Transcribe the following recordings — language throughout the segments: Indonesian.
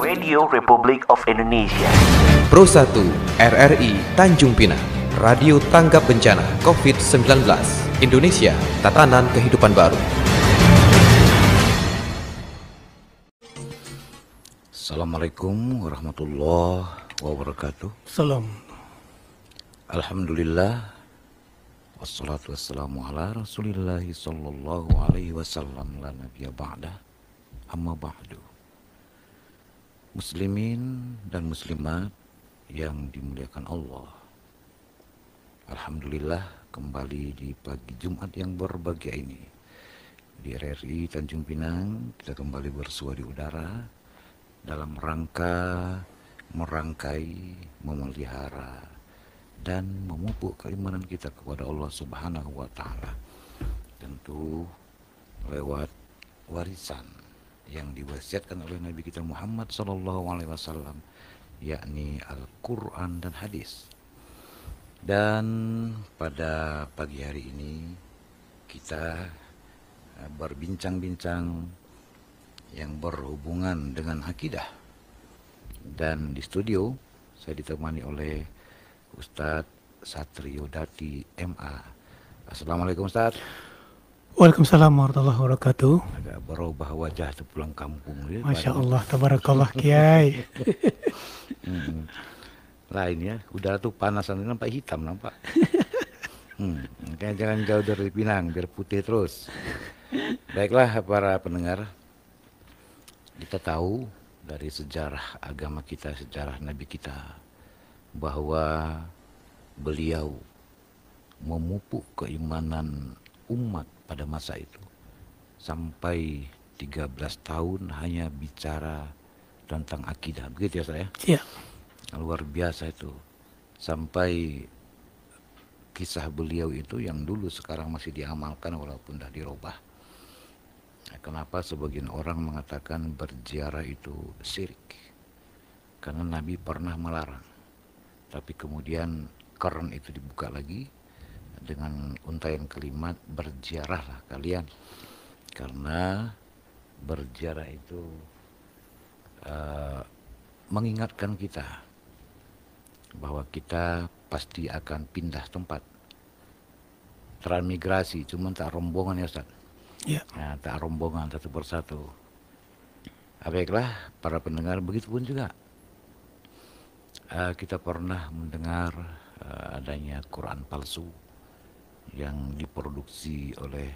Radio Republik of Indonesia. Pro 1 RRI Tanjung Pinang, Radio Tanggap Bencana COVID-19, Indonesia, Tatanan Kehidupan Baru. Assalamualaikum warahmatullahi wabarakatuh. Salam Alhamdulillah Wassalatu wassalamu ala rasulillahi sallallahu alaihi wasallam la nabiya ba'da amma ba'du Muslimin dan muslimat yang dimuliakan Allah Alhamdulillah kembali di pagi Jumat yang berbahagia ini di RRI Tanjung Pinang kita kembali bersua di udara dalam rangka merangkai memelihara dan memupuk keimanan kita kepada Allah Subhanahu wa taala. Tentu lewat warisan yang diwasiatkan oleh Nabi kita Muhammad sallallahu alaihi wasallam yakni Al-Qur'an dan hadis. Dan pada pagi hari ini kita eh, berbincang-bincang yang berhubungan dengan akidah. Dan di studio saya ditemani oleh Ustadz Satrio Dati MA. Assalamualaikum Ustadz. Waalaikumsalam warahmatullahi wabarakatuh. Agak berubah wajah sepulang pulang kampung. Ya, Masya Allah, tabarakallah Kiai. hmm. Lain ya, udara tuh panas, nampak hitam nampak. Hmm. Kayak jangan jauh dari Pinang, biar putih terus. Baiklah para pendengar, kita tahu dari sejarah agama kita, sejarah Nabi kita, bahwa beliau memupuk keimanan umat pada masa itu sampai 13 tahun hanya bicara tentang akidah begitu ya saya ya. luar biasa itu sampai kisah beliau itu yang dulu sekarang masih diamalkan walaupun sudah dirubah kenapa sebagian orang mengatakan berziarah itu syirik karena Nabi pernah melarang tapi kemudian keren itu dibuka lagi dengan untayan kalimat berziarahlah kalian karena berjarah itu uh, mengingatkan kita bahwa kita pasti akan pindah tempat transmigrasi cuman tak rombongan ya Ustaz ya. Nah, tak rombongan satu persatu baiklah para pendengar begitu pun juga Uh, kita pernah mendengar uh, adanya Quran palsu yang diproduksi oleh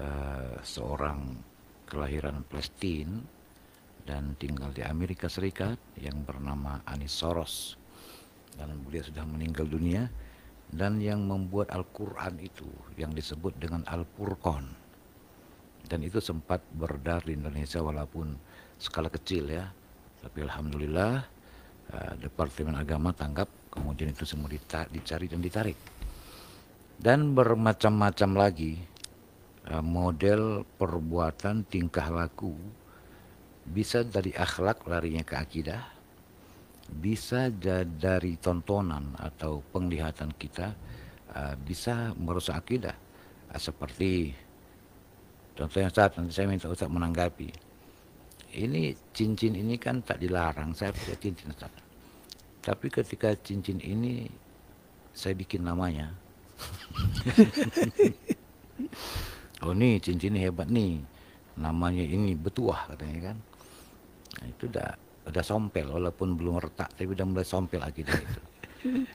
uh, seorang kelahiran Palestina dan tinggal di Amerika Serikat yang bernama Anis Soros dan beliau sudah meninggal dunia dan yang membuat Al-Quran itu yang disebut dengan al quran dan itu sempat beredar di Indonesia walaupun skala kecil ya tapi Alhamdulillah Eh, Departemen Agama tanggap, kemudian itu semua dicari dan ditarik. Dan bermacam-macam lagi eh, model perbuatan tingkah laku bisa dari akhlak larinya ke akidah, bisa dari tontonan atau penglihatan kita eh, bisa merusak akidah seperti contoh yang saat nanti saya minta Ustaz menanggapi ini cincin ini kan tak dilarang saya pakai cincin Ustaz. tapi ketika cincin ini saya bikin namanya oh nih cincin ini hebat nih namanya ini betuah katanya kan nah, itu udah udah sompel walaupun belum retak tapi udah mulai sompel akidah itu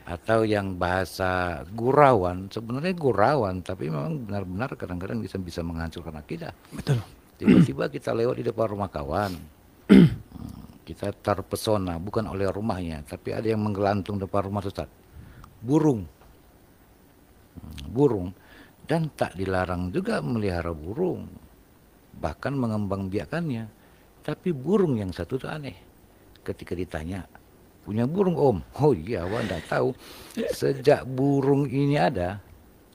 atau yang bahasa Gurawan sebenarnya Gurawan tapi memang benar-benar kadang-kadang bisa bisa menghancurkan akidah betul Tiba-tiba kita lewat di depan rumah kawan. kita terpesona bukan oleh rumahnya, tapi ada yang menggelantung depan rumah Ustaz. Burung. Hmm, burung dan tak dilarang juga melihara burung. Bahkan mengembang biakannya. Tapi burung yang satu itu aneh. Ketika ditanya, punya burung om? Oh iya, wah enggak tahu. Sejak burung ini ada,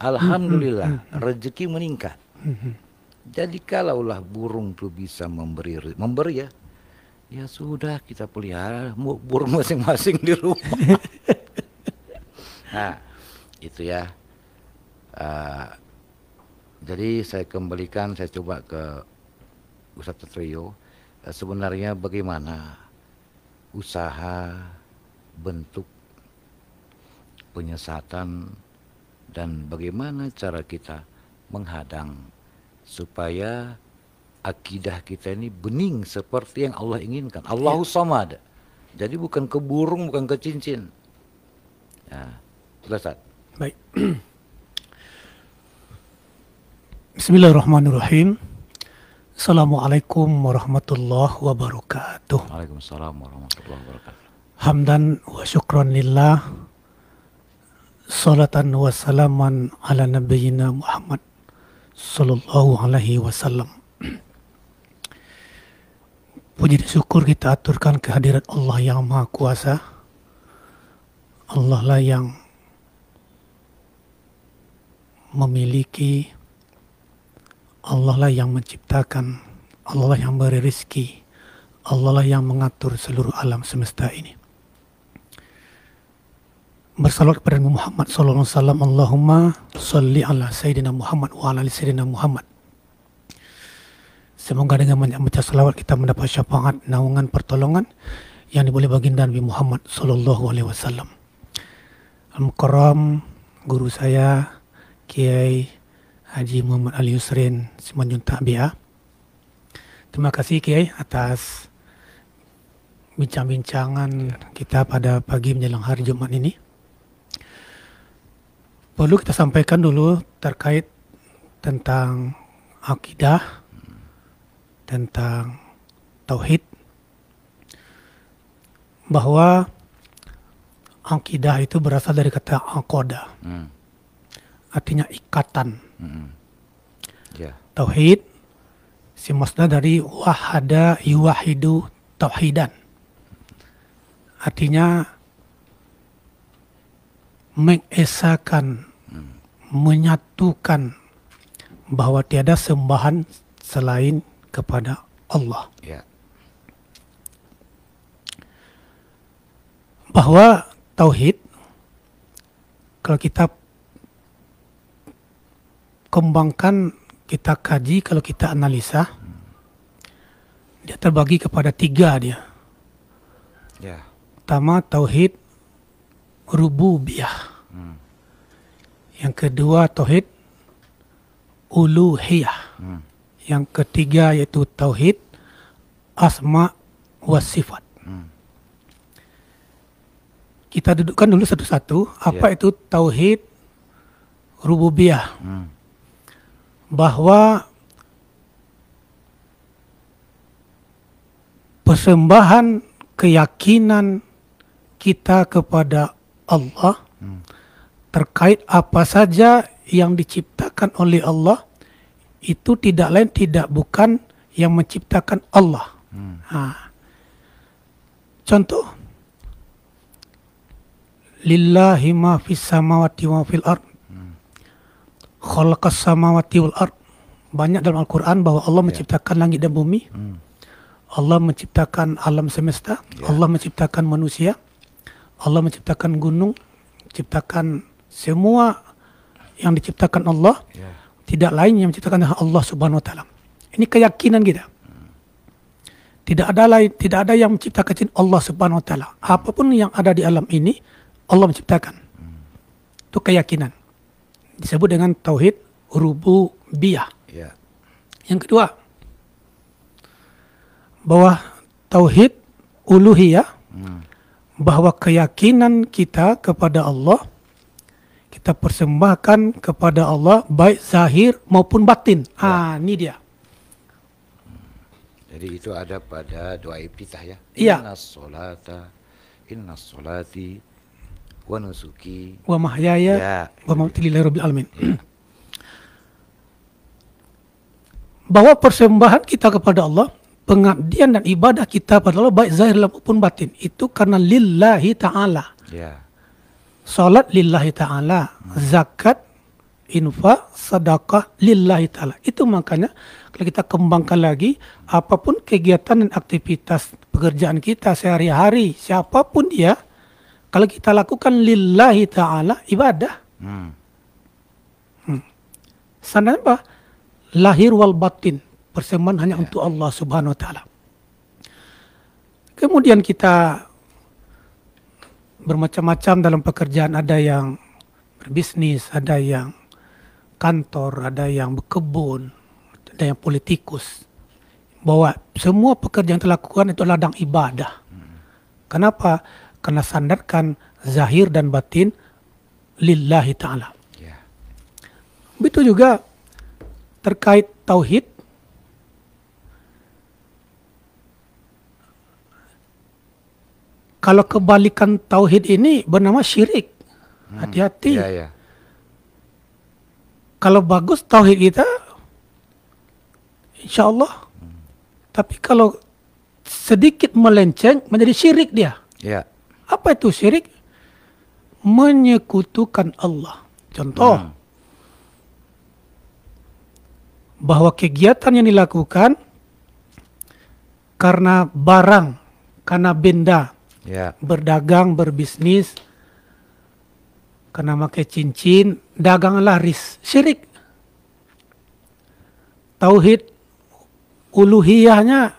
Alhamdulillah rezeki meningkat. Jadi kalaulah burung itu bisa memberi memberi ya, ya sudah kita pelihara burung masing-masing di rumah. nah, itu ya. Uh, jadi saya kembalikan, saya coba ke Ustadz Tetrio. Uh, eh, sebenarnya bagaimana usaha bentuk penyesatan dan bagaimana cara kita menghadang supaya akidah kita ini bening seperti yang Allah inginkan. Allahu ya. samad. Jadi bukan ke burung, bukan ke cincin. Ya. Ustaz. Baik. Bismillahirrahmanirrahim. Assalamualaikum warahmatullahi wabarakatuh. Waalaikumsalam warahmatullahi wabarakatuh. Hamdan wa syukran lillah. Salatan wa salaman ala nabiyyina Muhammad Sallallahu Alaihi Wasallam. Puji dan syukur kita aturkan kehadiran Allah yang Maha Kuasa. Allah lah yang memiliki, Allah lah yang menciptakan, Allah lah yang beri rizki, Allah lah yang mengatur seluruh alam semesta ini bersalawat kepada Nabi Muhammad sallallahu alaihi wasallam Allahumma shalli ala sayyidina Muhammad wa ala sayyidina Muhammad Semoga dengan banyak baca salawat kita mendapat syafaat naungan pertolongan yang diboleh baginda Nabi Muhammad sallallahu alaihi wasallam. Al-Mukarram guru saya Kiai Haji Muhammad Ali Yusrin Simanjuntak Bia Terima kasih Kiai atas bincang-bincangan kita pada pagi menjelang hari Jumat ini perlu kita sampaikan dulu terkait tentang akidah, tentang tauhid, bahwa akidah itu berasal dari kata akoda, hmm. artinya ikatan. Hmm. Yeah. Tauhid, si masna dari wahada yuwahidu tauhidan, artinya mengesahkan menyatukan bahwa tiada sembahan selain kepada Allah. Ya. Bahwa tauhid kalau kita kembangkan, kita kaji, kalau kita analisa, dia terbagi kepada tiga dia. Ya. Pertama tauhid rububiyah. Yang kedua tauhid uluhiyah. Hmm. Yang ketiga yaitu tauhid asma wa sifat. Hmm. Kita dudukkan dulu satu-satu apa yeah. itu tauhid rububiyah. Hmm. Bahwa persembahan keyakinan kita kepada Allah terkait apa saja yang diciptakan oleh Allah itu tidak lain tidak bukan yang menciptakan Allah. Hmm. Nah, contoh Lillahi ma fis samawati wa fil ard. Hmm. Khalaqas samawati wal ard. Banyak dalam Al-Qur'an bahwa Allah yeah. menciptakan langit dan bumi. Hmm. Allah menciptakan alam semesta, yeah. Allah menciptakan manusia, Allah menciptakan gunung, ciptakan semua yang diciptakan Allah yeah. tidak lain yang menciptakan Allah Subhanahu wa taala. Ini keyakinan kita. Tidak ada lain, tidak ada yang menciptakan Allah Subhanahu wa taala. Apapun yang ada di alam ini Allah menciptakan. Itu keyakinan. Disebut dengan tauhid rububiyah. Yeah. Yang kedua, bahwa tauhid uluhiyah hmm. bahwa keyakinan kita kepada Allah kita persembahkan kepada Allah baik zahir maupun batin. Ya. Ah, ini dia. Hmm. Jadi itu ada pada doa iftitah ya. Iya. Inna solata, inna solati, wa nusuki, wa mahyaya, ya. wa mauti lillahi rabbil alamin. Ya. Bahwa persembahan kita kepada Allah, pengabdian dan ibadah kita kepada Allah baik zahir maupun batin, itu karena lillahi ta'ala. Ya Salat lillahi ta'ala, zakat, infak, sedekah lillahi ta'ala. Itu makanya kalau kita kembangkan lagi, apapun kegiatan dan aktivitas pekerjaan kita sehari-hari, siapapun dia, kalau kita lakukan lillahi ta'ala, ibadah. Hmm. Hmm. Sana apa? Lahir wal batin. Persembahan hanya ya. untuk Allah subhanahu wa ta'ala. Kemudian kita bermacam-macam dalam pekerjaan. Ada yang berbisnis, ada yang kantor, ada yang berkebun, ada yang politikus. Bahwa semua pekerjaan yang dilakukan itu ladang ibadah. Kenapa? Karena sandarkan zahir dan batin lillahi ta'ala. Yeah. Begitu juga terkait tauhid Kalau kebalikan tauhid ini bernama syirik. Hmm. Hati-hati. Hmm, ya, ya. Kalau bagus tauhid kita, insya Allah. Hmm. Tapi kalau sedikit melenceng menjadi syirik dia. Ya. Apa itu syirik? Menyekutukan Allah. Contoh. Hmm. Bahwa kegiatan yang dilakukan karena barang, karena benda, yeah. berdagang berbisnis karena pakai cincin dagang laris syirik tauhid uluhiyahnya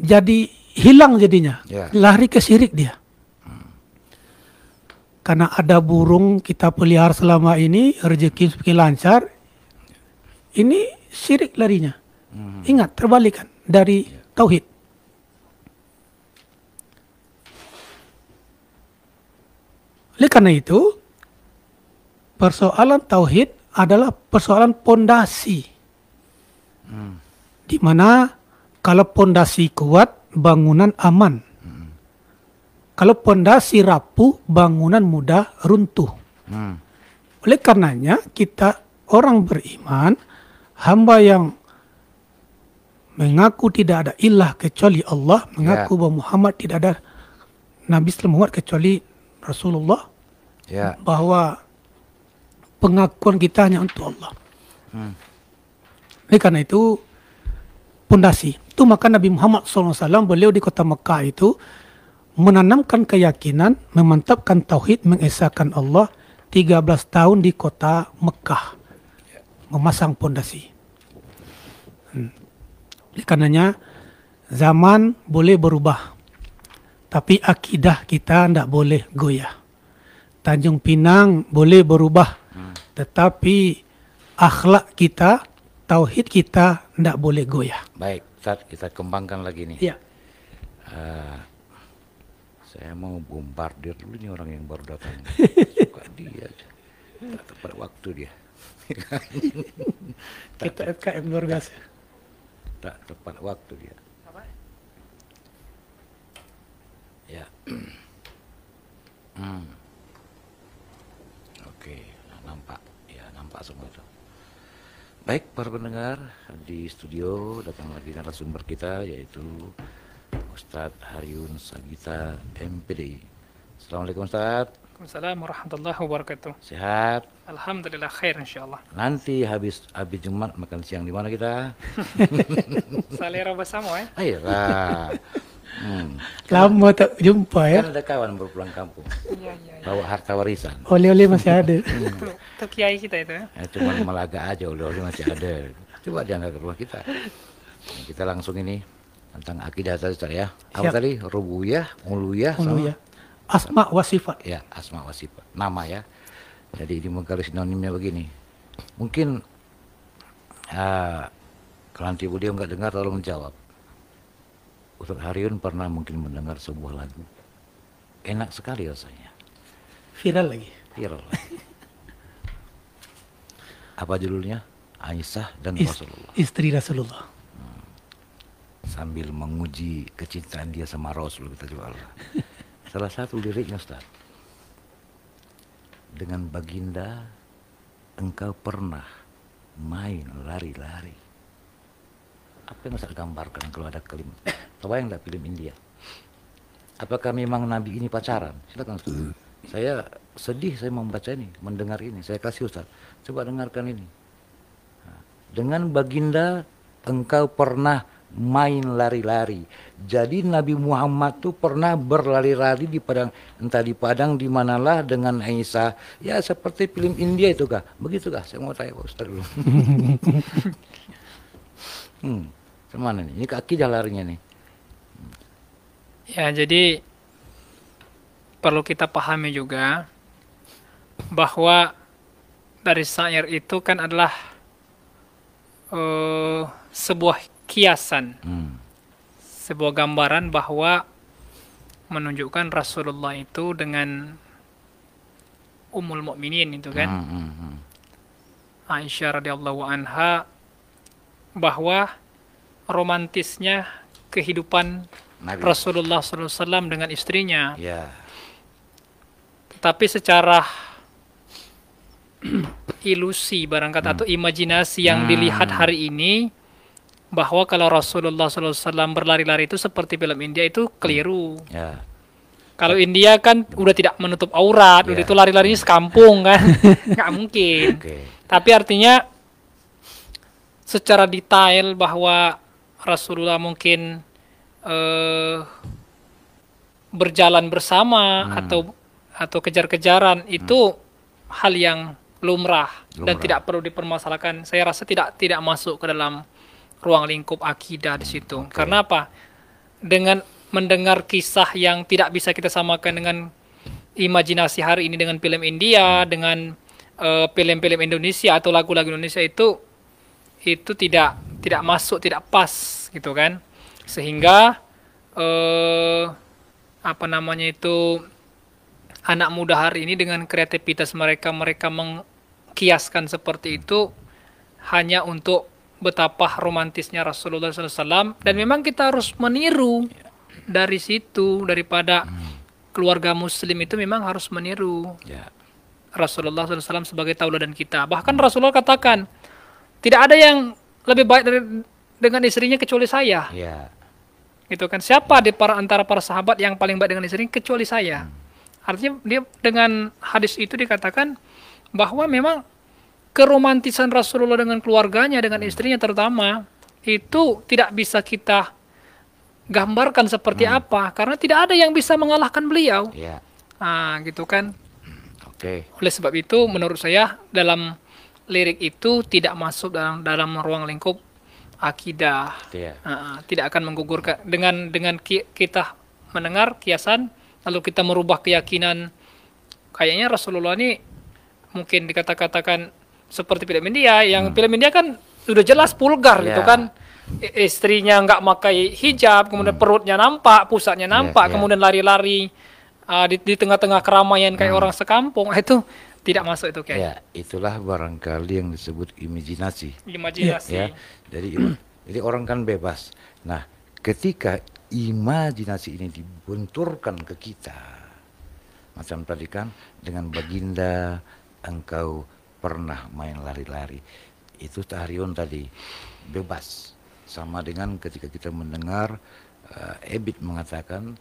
jadi hilang jadinya yeah. lari ke syirik dia karena ada burung kita pelihara selama ini rezeki semakin lancar ini sirik larinya hmm. ingat terbalikan dari ya. tauhid Oleh karena itu, persoalan tauhid adalah persoalan pondasi. Hmm. Di mana kalau pondasi kuat, bangunan aman. Hmm. Kalau pondasi rapuh, bangunan mudah runtuh. Hmm. Oleh karenanya, kita orang beriman, hamba yang mengaku tidak ada ilah kecuali Allah, mengaku yeah. bahwa Muhammad tidak ada Nabi Muhammad kecuali Rasulullah yeah. bahwa pengakuan kita hanya untuk Allah. Hmm. Ini karena itu pondasi. Itu maka Nabi Muhammad SAW beliau di kota Mekah itu menanamkan keyakinan, memantapkan tauhid, mengesahkan Allah 13 tahun di kota Mekah. Memasang pondasi. Hmm. Ini karenanya zaman boleh berubah. Tapi akidah kita tidak boleh goyah. Tanjung Pinang boleh berubah. Hmm. Tetapi akhlak kita, tauhid kita tidak boleh goyah. Baik, Ustaz, kita kembangkan lagi nih. Ya. Uh, saya mau bombardir dulu nih orang yang baru datang. Suka dia. Tak tepat waktu dia. kita FKM luar biasa. tak tepat waktu dia. hmm. Oke, nah, nampak ya nampak semua itu. Baik para pendengar di studio datang lagi narasumber kita yaitu Ustadz Haryun Sagita MPD. Assalamualaikum Ustadz. Assalamualaikum warahmatullahi wabarakatuh. Sehat? Alhamdulillah khair insyaallah. Nanti habis habis Jumat makan siang di mana kita? Salera bersama eh. ah, ya. Ayolah. Hmm. Lama tak jumpa ya. Kan ada kawan berpulang kampung. Iya, iya, iya. Bawa harta warisan. Oleh-oleh masih ada. hmm. Itu kiai kita itu ya. Eh, cuma melaga aja oleh-oleh masih ada. Coba diangkat ke rumah kita. Nah, kita langsung ini tentang akidah tadi ya. Apa Siap. tadi? Rubuyah, uluyah, uluyah. Asma wa sifat. Ya, asma wa sifat. Nama ya. Jadi ini kalau sinonimnya begini. Mungkin uh, kalau nanti Budi nggak dengar tolong jawab Ustaz Haryun pernah mungkin mendengar sebuah lagu. Enak sekali rasanya. Viral lagi. Viral lagi. Apa judulnya? Aisyah dan Is Rasulullah. Istri Rasulullah. Hmm. Sambil menguji kecintaan dia sama Rasul kita juga Allah. Salah satu liriknya Ustaz. Dengan baginda engkau pernah main lari-lari. Apa yang Ustaz gambarkan kalau ada kelima? yang film India? Apakah memang Nabi ini pacaran? Silakan. Ustaz. Hmm. Saya sedih saya membaca ini, mendengar ini. Saya kasih Ustaz. Coba dengarkan ini. Dengan baginda engkau pernah main lari-lari. Jadi Nabi Muhammad tuh pernah berlari-lari di padang entah di padang di manalah dengan Aisyah. Ya seperti film India itu kah? Begitu kah? Saya mau tanya Pak Ustaz dulu. hmm, kemana nih? Ini kaki jalarnya nih. Ya, jadi perlu kita pahami juga bahwa dari syair itu kan adalah uh, sebuah kiasan, hmm. sebuah gambaran bahwa menunjukkan Rasulullah itu dengan umul mukminin itu kan, hmm, hmm, hmm. Aisyah radhiyallahu anha bahwa romantisnya kehidupan Nabi. Rasulullah SAW dengan istrinya. Ya. Tapi secara ilusi barangkali hmm. atau imajinasi yang hmm. dilihat hari ini bahwa kalau Rasulullah SAW berlari-lari itu seperti film India itu keliru. Hmm. Ya. Kalau India kan udah tidak menutup aurat, yeah. udah ya. itu lari-larinya sekampung kan, nggak mungkin. Okay. Tapi artinya secara detail bahwa Rasulullah mungkin uh, berjalan bersama hmm. atau atau kejar-kejaran hmm. itu hal yang lumrah, lumrah dan tidak perlu dipermasalahkan. Saya rasa tidak tidak masuk ke dalam ruang lingkup akidah di hmm, situ. Okay. Karena apa? Dengan mendengar kisah yang tidak bisa kita samakan dengan imajinasi hari ini dengan film India, hmm. dengan eh, film-film uh, Indonesia atau lagu-lagu Indonesia itu itu tidak tidak masuk, tidak pas gitu kan sehingga eh, apa namanya itu anak muda hari ini dengan kreativitas mereka mereka mengkiaskan seperti itu hanya untuk betapa romantisnya Rasulullah SAW dan memang kita harus meniru dari situ daripada keluarga Muslim itu memang harus meniru ya. Rasulullah SAW sebagai tauladan kita bahkan Rasulullah katakan tidak ada yang lebih baik dari dengan istrinya kecuali saya yeah. Gitu kan. Siapa di para antara para sahabat yang paling baik dengan istri kecuali saya. Hmm. Artinya dia dengan hadis itu dikatakan bahwa memang keromantisan Rasulullah dengan keluarganya dengan hmm. istrinya terutama itu tidak bisa kita gambarkan seperti hmm. apa karena tidak ada yang bisa mengalahkan beliau. Yeah. Iya. Nah, gitu kan. Hmm, oke. Okay. Oleh sebab itu menurut saya dalam lirik itu tidak masuk dalam dalam ruang lingkup akidah. Yeah. Iya. Uh, ah, tidak akan menggugurkan dengan dengan ki, kita mendengar kiasan lalu kita merubah keyakinan. Kayaknya Rasulullah ini mungkin dikata-katakan seperti film India yang hmm. film India kan sudah jelas pulgar yeah. gitu kan istrinya nggak pakai hijab kemudian hmm. perutnya nampak pusatnya iya, nampak yeah, kemudian lari-lari uh, di, di tengah-tengah keramaian kayak hmm. orang sekampung ah, itu tidak masuk itu kayak. Ya, itulah barangkali yang disebut imajinasi. Imajinasi. Ya, jadi jadi orang kan bebas. Nah, ketika imajinasi ini dibenturkan ke kita, macam tadi kan dengan baginda engkau pernah main lari-lari. Itu tahrion tadi bebas sama dengan ketika kita mendengar uh, Ebit mengatakan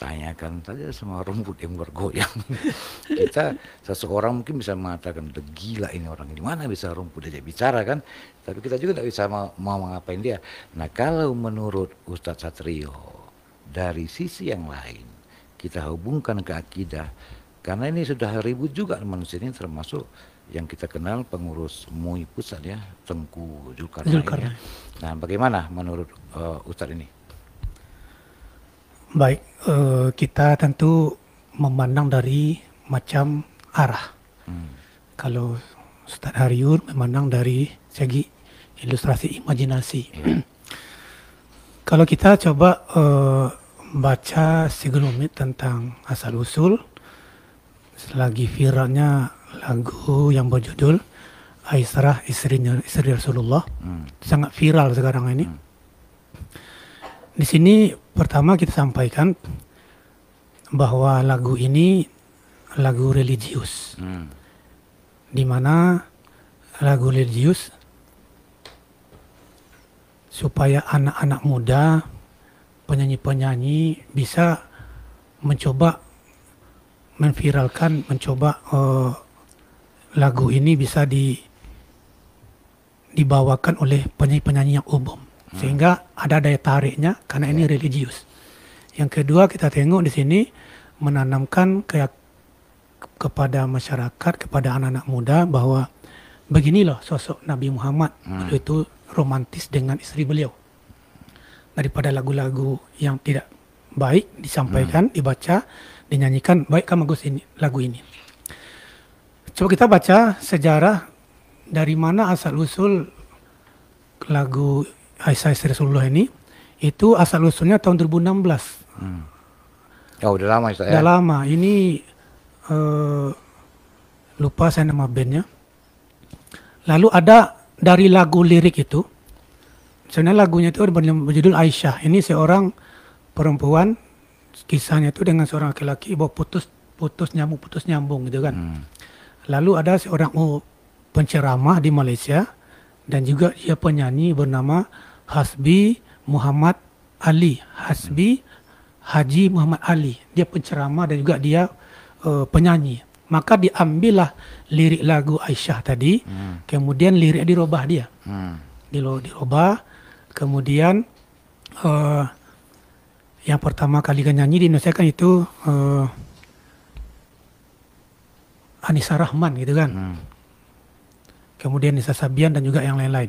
tanyakan saja sama rumput yang bergoyang. kita seseorang mungkin bisa mengatakan gila ini orang ini mana bisa rumput aja bicara kan. Tapi kita juga tidak bisa mau, mau ngapain dia. Nah kalau menurut Ustadz Satrio dari sisi yang lain kita hubungkan ke akidah karena ini sudah ribut juga manusia ini termasuk yang kita kenal pengurus MUI pusat ya Tengku Julkarnain Ya. Nah bagaimana menurut uh, Ustadz ini? Baik, uh, kita tentu memandang dari macam arah. Hmm. Kalau Ustadz Haryur memandang dari segi ilustrasi imajinasi. Iya. Kalau kita coba uh, baca segelumit tentang asal usul, selagi viralnya lagu yang berjudul Aisrah isri Isri Rasulullah hmm. sangat viral sekarang ini. Hmm di sini pertama kita sampaikan bahwa lagu ini lagu religius, hmm. di mana lagu religius supaya anak-anak muda, penyanyi-penyanyi bisa mencoba menviralkan, mencoba uh, lagu ini bisa di dibawakan oleh penyanyi-penyanyi yang umum, hmm. sehingga ada daya tariknya karena ini ya. religius. Yang kedua kita tengok di sini menanamkan ke, kepada masyarakat, kepada anak-anak muda bahwa beginilah sosok Nabi Muhammad. Hmm. itu romantis dengan istri beliau. Daripada lagu-lagu yang tidak baik disampaikan, hmm. dibaca, dinyanyikan, baik kamu Gus ini lagu ini. Coba kita baca sejarah dari mana asal usul lagu Aisyah istri Rasulullah ini itu asal usulnya tahun 2016. Hmm. Oh, udah lama ya. Udah lama. Ini uh, lupa saya nama bandnya. Lalu ada dari lagu lirik itu. Sebenarnya lagunya itu berjudul Aisyah. Ini seorang perempuan kisahnya itu dengan seorang laki-laki bahwa putus putus nyambung putus nyambung gitu kan. Hmm. Lalu ada seorang oh, penceramah di Malaysia dan juga dia penyanyi bernama Hasbi Muhammad Ali, Hasbi Haji Muhammad Ali. Dia penceramah dan juga dia uh, penyanyi. Maka diambillah lirik lagu Aisyah tadi, hmm. kemudian lirik dirubah dia. Hmm. Dirubah, kemudian uh, yang pertama kali kan nyanyi di Indonesia kan itu uh, Anissa Rahman gitu kan. Hmm. Kemudian Nisa Sabian dan juga yang lain-lain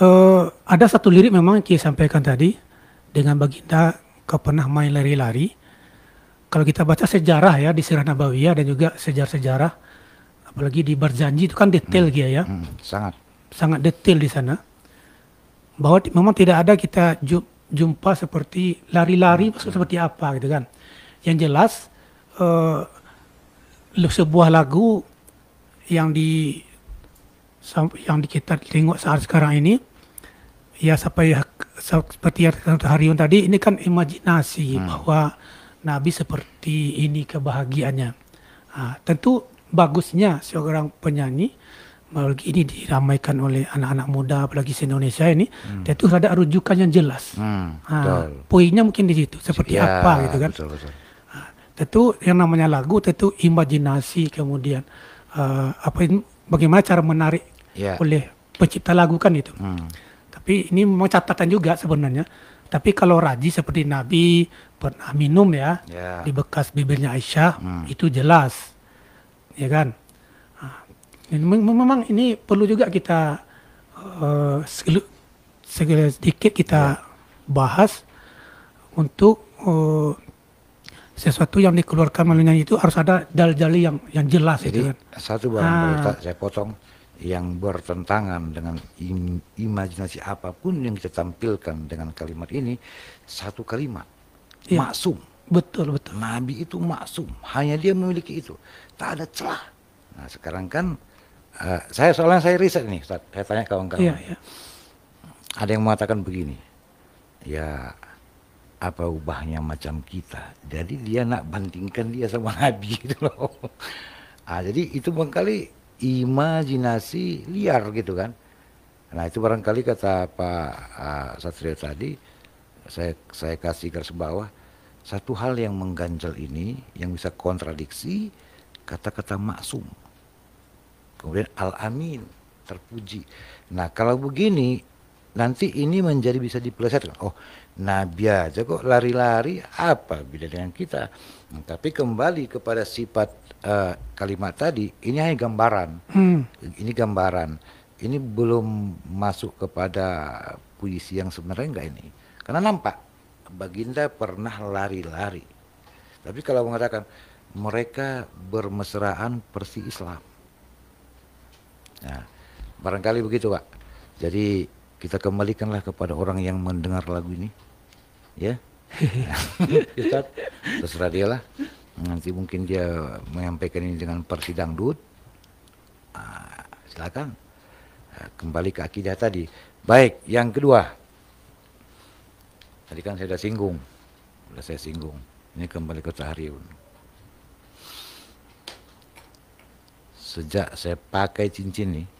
uh, ada satu lirik memang Ki sampaikan tadi dengan baginda kau pernah main lari-lari. Kalau kita baca sejarah ya di Sirah Nabawiyah dan juga sejarah-sejarah apalagi di Berjanji itu kan detail hmm, dia ya. Hmm, sangat sangat detail di sana. Bahwa memang tidak ada kita jumpa seperti lari-lari hmm. seperti apa gitu kan. Yang jelas uh, sebuah lagu yang di yang kita tengok saat sekarang ini ya sampai seperti yang Harion tadi ini kan imajinasi hmm. bahwa Nabi seperti ini kebahagiaannya. Nah, tentu bagusnya seorang penyanyi apalagi ini diramaikan oleh anak-anak muda apalagi di Indonesia ini hmm. tentu ada rujukan yang jelas. Hmm, nah, poinnya mungkin di situ seperti ya, apa gitu kan. Betul, betul. Nah, tentu yang namanya lagu tentu imajinasi kemudian uh, apa bagaimana cara menarik ya. oleh pencipta lagu kan itu. Hmm. Tapi ini mau catatan juga sebenarnya. Tapi kalau raji seperti Nabi pernah minum ya yeah. di bekas bibirnya Aisyah hmm. itu jelas, ya kan? Ah. Memang ini perlu juga kita uh, sedikit kita yeah. bahas untuk uh, sesuatu yang dikeluarkan melalui itu harus ada dal-dali yang yang jelas Jadi, itu kan. Satu barang ah. saya potong yang bertentangan dengan im imajinasi apapun yang kita tampilkan dengan kalimat ini satu kalimat ya. maksum betul betul nabi itu maksum hanya dia memiliki itu tak ada celah nah sekarang kan uh, saya soalnya saya riset nih Ustaz. saya tanya kawan-kawan ya, ya. ada yang mengatakan begini ya apa ubahnya macam kita jadi dia nak bandingkan dia sama nabi gitu loh ah jadi itu mengkali imajinasi liar gitu kan. Nah itu barangkali kata Pak ah, Satrio tadi, saya, saya kasih garis bawah, satu hal yang mengganjal ini, yang bisa kontradiksi, kata-kata maksum. Kemudian al-amin, terpuji. Nah kalau begini, nanti ini menjadi bisa dipelesetkan. Oh Nabi aja kok lari-lari, apa beda dengan kita. Nah, tapi kembali kepada sifat uh, kalimat tadi ini hanya gambaran. Hmm. Ini gambaran. Ini belum masuk kepada puisi yang sebenarnya enggak ini. Karena nampak Baginda pernah lari-lari. Tapi kalau mengatakan mereka bermesraan persi Islam. Nah, barangkali begitu, Pak. Jadi kita kembalikanlah kepada orang yang mendengar lagu ini. Ya. Ustaz, terserah dia lah nanti mungkin dia menyampaikan ini dengan persidang dud nah, silakan ah, kembali ke akidah tadi baik yang kedua tadi kan saya sudah singgung sudah saya singgung ini kembali ke tahriun sejak saya pakai cincin ini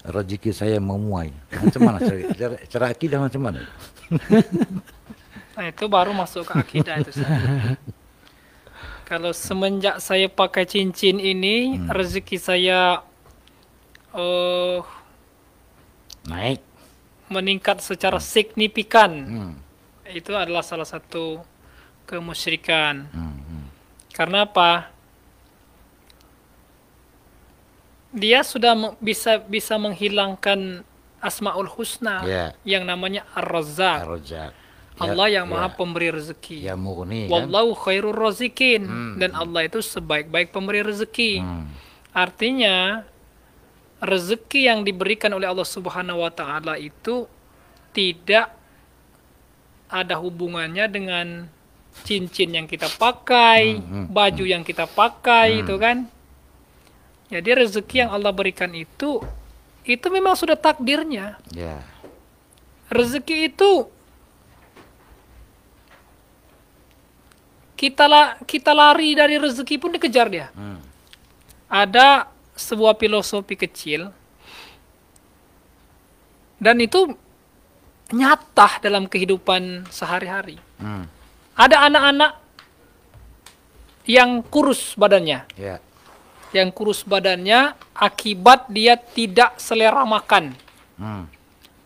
rezeki saya memuai macam mana cara, cara akidah macam mana Nah itu baru masuk ke akidah itu. Kalau semenjak saya pakai cincin ini, hmm. rezeki saya uh, naik, meningkat secara hmm. signifikan. Hmm. Itu adalah salah satu kemusyrikan. Hmm, hmm. Karena apa? Dia sudah bisa bisa menghilangkan Asmaul Husna yeah. yang namanya Ar-Razzaq. ar Ya, Allah ya, yang ya, Maha Pemberi rezeki. Ya murni kan. Wallahu khairur rozikin hmm. dan Allah itu sebaik-baik pemberi rezeki. Hmm. Artinya rezeki yang diberikan oleh Allah Subhanahu wa taala itu tidak ada hubungannya dengan cincin yang kita pakai, hmm, hmm, hmm. baju yang kita pakai, hmm. itu kan. Jadi rezeki yang Allah berikan itu, itu memang sudah takdirnya. Yeah. Rezeki itu Kita la, kita lari dari rezeki pun dikejar dia. Hmm. Ada sebuah filosofi kecil dan itu nyata dalam kehidupan sehari-hari. Hmm. Ada anak-anak yang kurus badannya. Yeah. Yang kurus badannya akibat dia tidak selera makan. Hmm.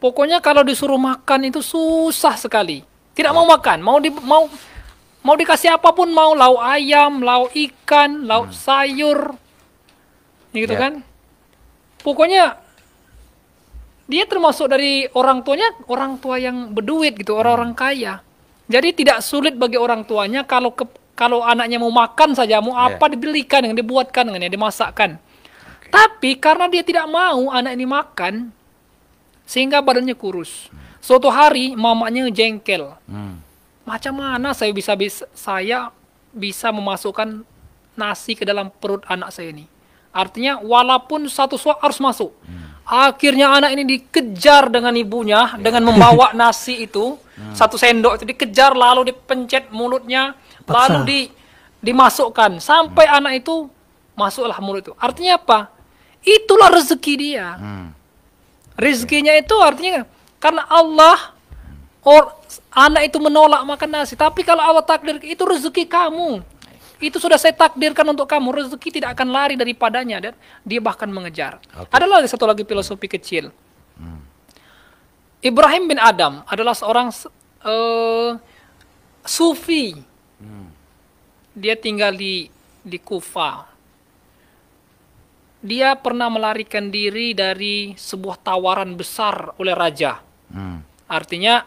Pokoknya kalau disuruh makan itu susah sekali. Tidak yeah. mau makan, mau di mau Mau dikasih apapun mau, lauk ayam, lauk ikan, lauk hmm. sayur. Gitu yeah. kan? Pokoknya dia termasuk dari orang tuanya orang tua yang berduit gitu, orang-orang hmm. kaya. Jadi tidak sulit bagi orang tuanya kalau ke, kalau anaknya mau makan saja, mau ya. apa yeah. dibelikan, yang dibuatkan, yang dimasakkan. Okay. Tapi karena dia tidak mau anak ini makan, sehingga badannya kurus. Hmm. Suatu hari mamanya jengkel. Hmm macam mana saya bisa, bisa saya bisa memasukkan nasi ke dalam perut anak saya ini? Artinya walaupun satu suap harus masuk. Hmm. Akhirnya anak ini dikejar dengan ibunya yeah. dengan membawa nasi itu hmm. satu sendok itu dikejar lalu dipencet mulutnya Paksa. lalu di dimasukkan sampai hmm. anak itu masuklah mulut itu. Artinya apa? Itulah rezeki dia. Hmm. Rezekinya itu artinya karena Allah or anak itu menolak makan nasi. Tapi kalau Allah takdir itu rezeki kamu. Itu sudah saya takdirkan untuk kamu. Rezeki tidak akan lari daripadanya dan dia bahkan mengejar. Okay. Ada lagi satu lagi filosofi kecil. Hmm. Ibrahim bin Adam adalah seorang uh, sufi. Hmm. Dia tinggal di di Kufa. Dia pernah melarikan diri dari sebuah tawaran besar oleh raja. Hmm. Artinya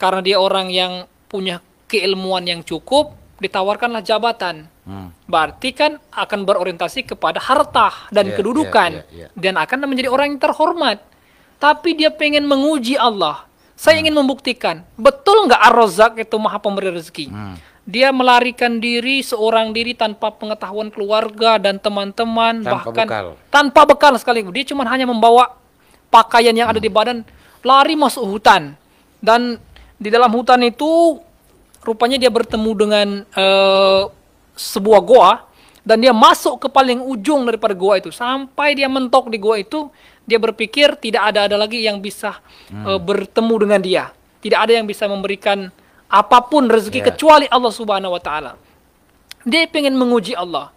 karena dia orang yang punya keilmuan yang cukup ditawarkanlah jabatan hmm. berarti kan akan berorientasi kepada harta dan yeah, kedudukan yeah, yeah, yeah. dan akan menjadi orang yang terhormat tapi dia pengen menguji Allah saya hmm. ingin membuktikan betul nggak Ar-Razak itu maha pemberi rezeki hmm. dia melarikan diri seorang diri tanpa pengetahuan keluarga dan teman-teman bahkan bekal. tanpa bekal sekali dia cuma hanya membawa pakaian yang hmm. ada di hmm. badan lari masuk hutan dan di dalam hutan itu rupanya dia bertemu dengan uh, sebuah goa dan dia masuk ke paling ujung daripada goa itu sampai dia mentok di goa itu dia berpikir tidak ada ada lagi yang bisa hmm. uh, bertemu dengan dia tidak ada yang bisa memberikan apapun rezeki yeah. kecuali Allah Subhanahu wa taala dia ingin menguji Allah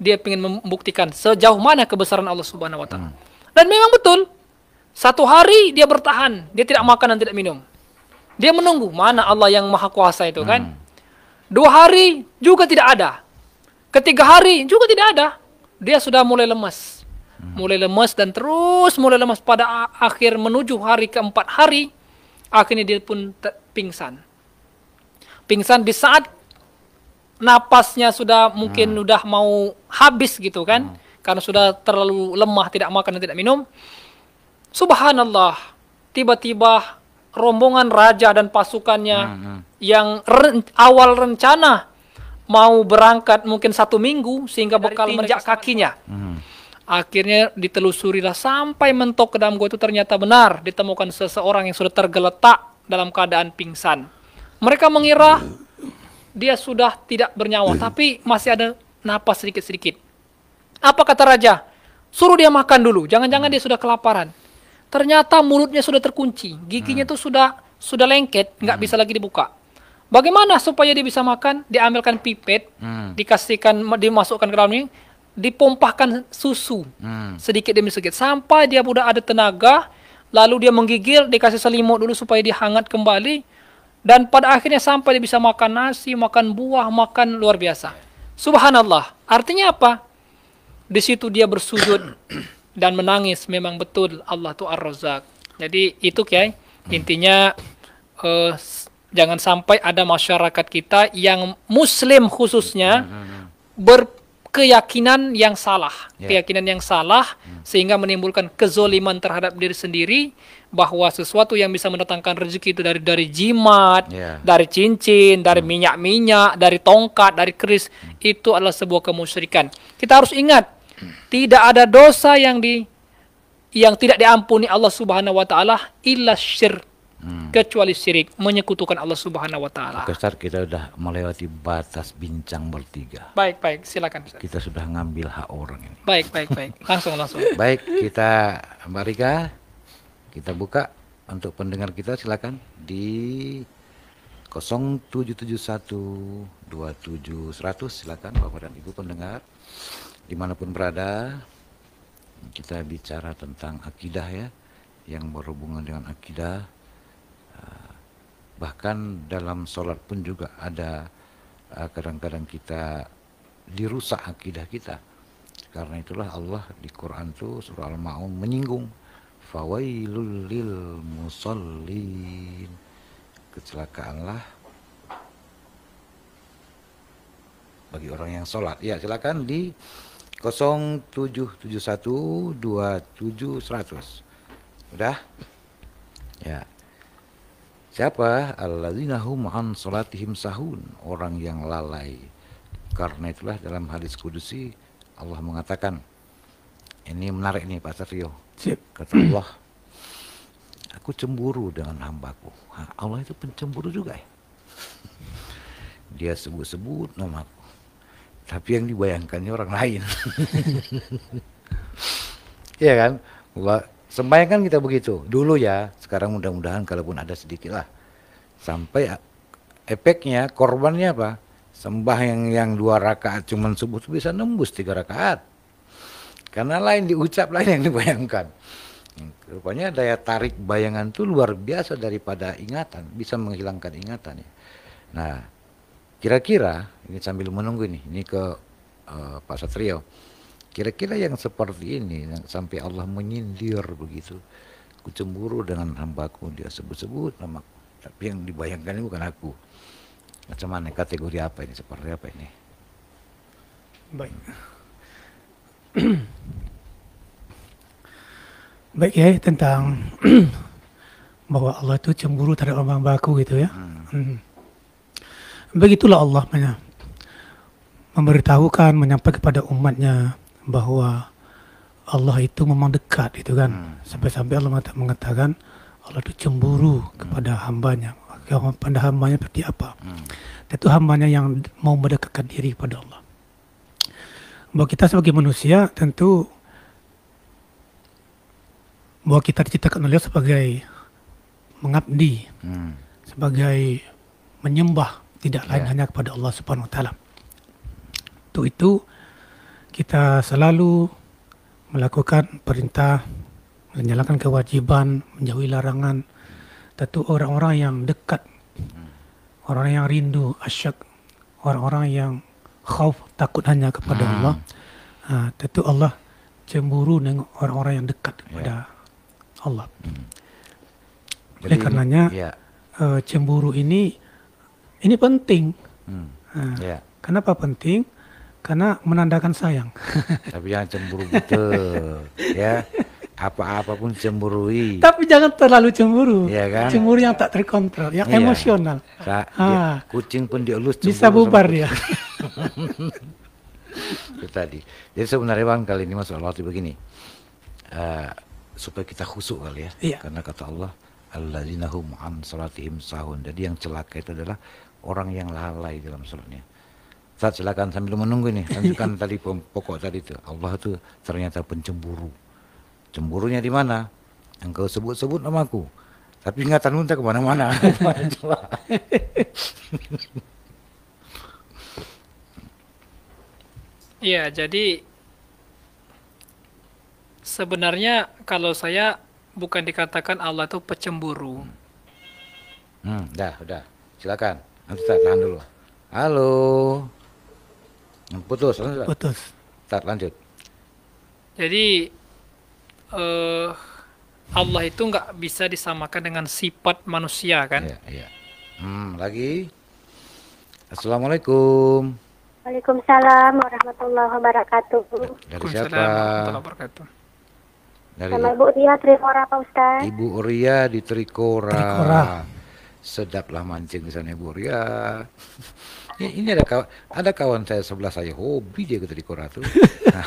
dia ingin membuktikan sejauh mana kebesaran Allah Subhanahu wa taala hmm. dan memang betul satu hari dia bertahan dia tidak makan dan tidak minum dia menunggu mana Allah yang maha kuasa itu kan. Hmm. Dua hari juga tidak ada. Ketiga hari juga tidak ada. Dia sudah mulai lemas. Hmm. Mulai lemas dan terus mulai lemas pada akhir menuju hari keempat hari. Akhirnya dia pun pingsan. Pingsan di saat napasnya sudah mungkin hmm. udah mau habis gitu kan. Hmm. Karena sudah terlalu lemah, tidak makan dan tidak minum. Subhanallah, tiba-tiba rombongan raja dan pasukannya hmm. hmm. yang re awal rencana mau berangkat mungkin satu minggu sehingga bekal menjak kakinya. Hmm. Akhirnya ditelusurilah sampai mentok ke dalam gua itu ternyata benar ditemukan seseorang yang sudah tergeletak dalam keadaan pingsan. Mereka mengira dia sudah tidak bernyawa tapi masih ada napas sedikit-sedikit. Apa kata raja? Suruh dia makan dulu, jangan-jangan dia sudah kelaparan ternyata mulutnya sudah terkunci, giginya itu hmm. sudah sudah lengket, nggak hmm. bisa lagi dibuka. Bagaimana supaya dia bisa makan? Diambilkan pipet, hmm. dikasihkan, dimasukkan ke dalam ini, dipompahkan susu hmm. sedikit demi sedikit sampai dia sudah ada tenaga, lalu dia menggigil, dikasih selimut dulu supaya dia hangat kembali, dan pada akhirnya sampai dia bisa makan nasi, makan buah, makan luar biasa. Subhanallah. Artinya apa? Di situ dia bersujud dan menangis memang betul Allah tuh Ar-Razzaq. Jadi itu kayak intinya uh, jangan sampai ada masyarakat kita yang muslim khususnya hmm, hmm, hmm. berkeyakinan yang salah, yeah. keyakinan yang salah sehingga menimbulkan kezoliman terhadap diri sendiri bahwa sesuatu yang bisa mendatangkan rezeki itu dari dari jimat, yeah. dari cincin, dari minyak-minyak, dari tongkat, dari keris mm. itu adalah sebuah kemusyrikan. Kita harus ingat tidak ada dosa yang di yang tidak diampuni Allah Subhanahu wa taala illa syirk. Hmm. Kecuali syirik menyekutukan Allah Subhanahu wa taala. Besar kita sudah melewati batas bincang bertiga. Baik, baik, silakan. Ustaz. Kita sudah ngambil hak orang ini. Baik, baik, baik. Langsung langsung. baik, kita Mbak Rika kita buka untuk pendengar kita silakan di 0771 27100 silakan Bapak dan Ibu pendengar dimanapun berada kita bicara tentang akidah ya yang berhubungan dengan akidah ah, bahkan dalam sholat pun juga ada ah, kadang-kadang kita dirusak akidah kita karena itulah Allah di Quran itu surah Al-Ma'un menyinggung fawailul lil musallin kecelakaanlah bagi orang yang sholat ya silakan di 0771 27100. Udah? Ya. Siapa? Alladzina hum an salatihim sahun, orang yang lalai. Karena itulah dalam hadis kudusi Allah mengatakan ini menarik nih Pak Satrio. Kata Allah, aku cemburu dengan hambaku. Allah itu pencemburu juga ya. Dia sebut-sebut namaku tapi yang dibayangkannya orang lain Iya kan kan kita begitu dulu ya sekarang mudah-mudahan kalaupun ada sedikit lah sampai efeknya korbannya apa sembah yang yang dua rakaat cuman subuh itu bisa nembus tiga rakaat karena lain diucap lain yang dibayangkan rupanya daya tarik bayangan itu luar biasa daripada ingatan bisa menghilangkan ingatan ya. nah kira-kira ini sambil menunggu nih ini ke uh, Pak Satrio kira-kira yang seperti ini yang sampai Allah menyindir begitu ku cemburu dengan hambaku dia sebut-sebut nama tapi yang dibayangkan ini bukan aku macam mana kategori apa ini seperti apa ini baik baik ya tentang bahwa Allah itu cemburu terhadap orang baku gitu ya hmm. Hmm. begitulah Allah memberitahukan, menyampaikan kepada umatnya bahwa Allah itu memang dekat itu kan. Hmm. Sampai-sampai Allah mengatakan Allah itu cemburu hmm. kepada hambanya. Kepada hambanya seperti apa? Hmm. Itu hambanya yang mau mendekatkan diri kepada Allah. Bahwa kita sebagai manusia tentu bahwa kita diciptakan oleh sebagai mengabdi, hmm. sebagai menyembah tidak lain yeah. hanya kepada Allah Subhanahu wa taala waktu itu kita selalu melakukan perintah, menjalankan kewajiban, menjauhi larangan. Tentu orang-orang yang dekat, orang orang yang rindu, asyik orang-orang yang khauf, takut hanya kepada hmm. Allah. tentu Allah cemburu dengan orang-orang yang dekat ya. kepada yeah. Allah. Hmm. Oleh karenanya yeah. Ya. uh, cemburu ini ini penting. Hmm. yeah. Kenapa penting? karena menandakan sayang. Tapi yang cemburu betul, ya. apa apapun cemburui. Tapi jangan terlalu cemburu. Iya kan? Cemburu yang tak terkontrol, yang iya. emosional. Sa ah. ya, kucing pun dielus Bisa bubar ya. Itu tadi. Jadi sebenarnya bang kali ini masuk Allah begini. Uh, supaya kita khusuk kali ya. Iya. Karena kata Allah, alladzina an salatihim sahun. Jadi yang celaka itu adalah orang yang lalai dalam sholatnya. Ustaz silakan sambil menunggu nih lanjutkan iya. tadi pokok tadi itu Allah itu ternyata pencemburu cemburunya di mana engkau sebut-sebut namaku tapi ingatan muntah kemana-mana Iya jadi sebenarnya kalau saya bukan dikatakan Allah itu pecemburu hmm, dah udah silakan nanti tahan dulu halo Putus. Putus. Tak lanjut. Jadi uh, Allah itu nggak bisa disamakan dengan sifat manusia kan? Iya. iya. Hmm, lagi. Assalamualaikum. Waalaikumsalam warahmatullahi wabarakatuh. Dari siapa? warahmatullahi wabarakatuh. Dari Sama Ibu Ria Trikora Pak Ustaz. Ibu Ria di Trikora. Trikora. Sedaplah mancing di sana Ibu Ria ini ada kawan, ada kawan saya sebelah saya hobi dia jadi tuh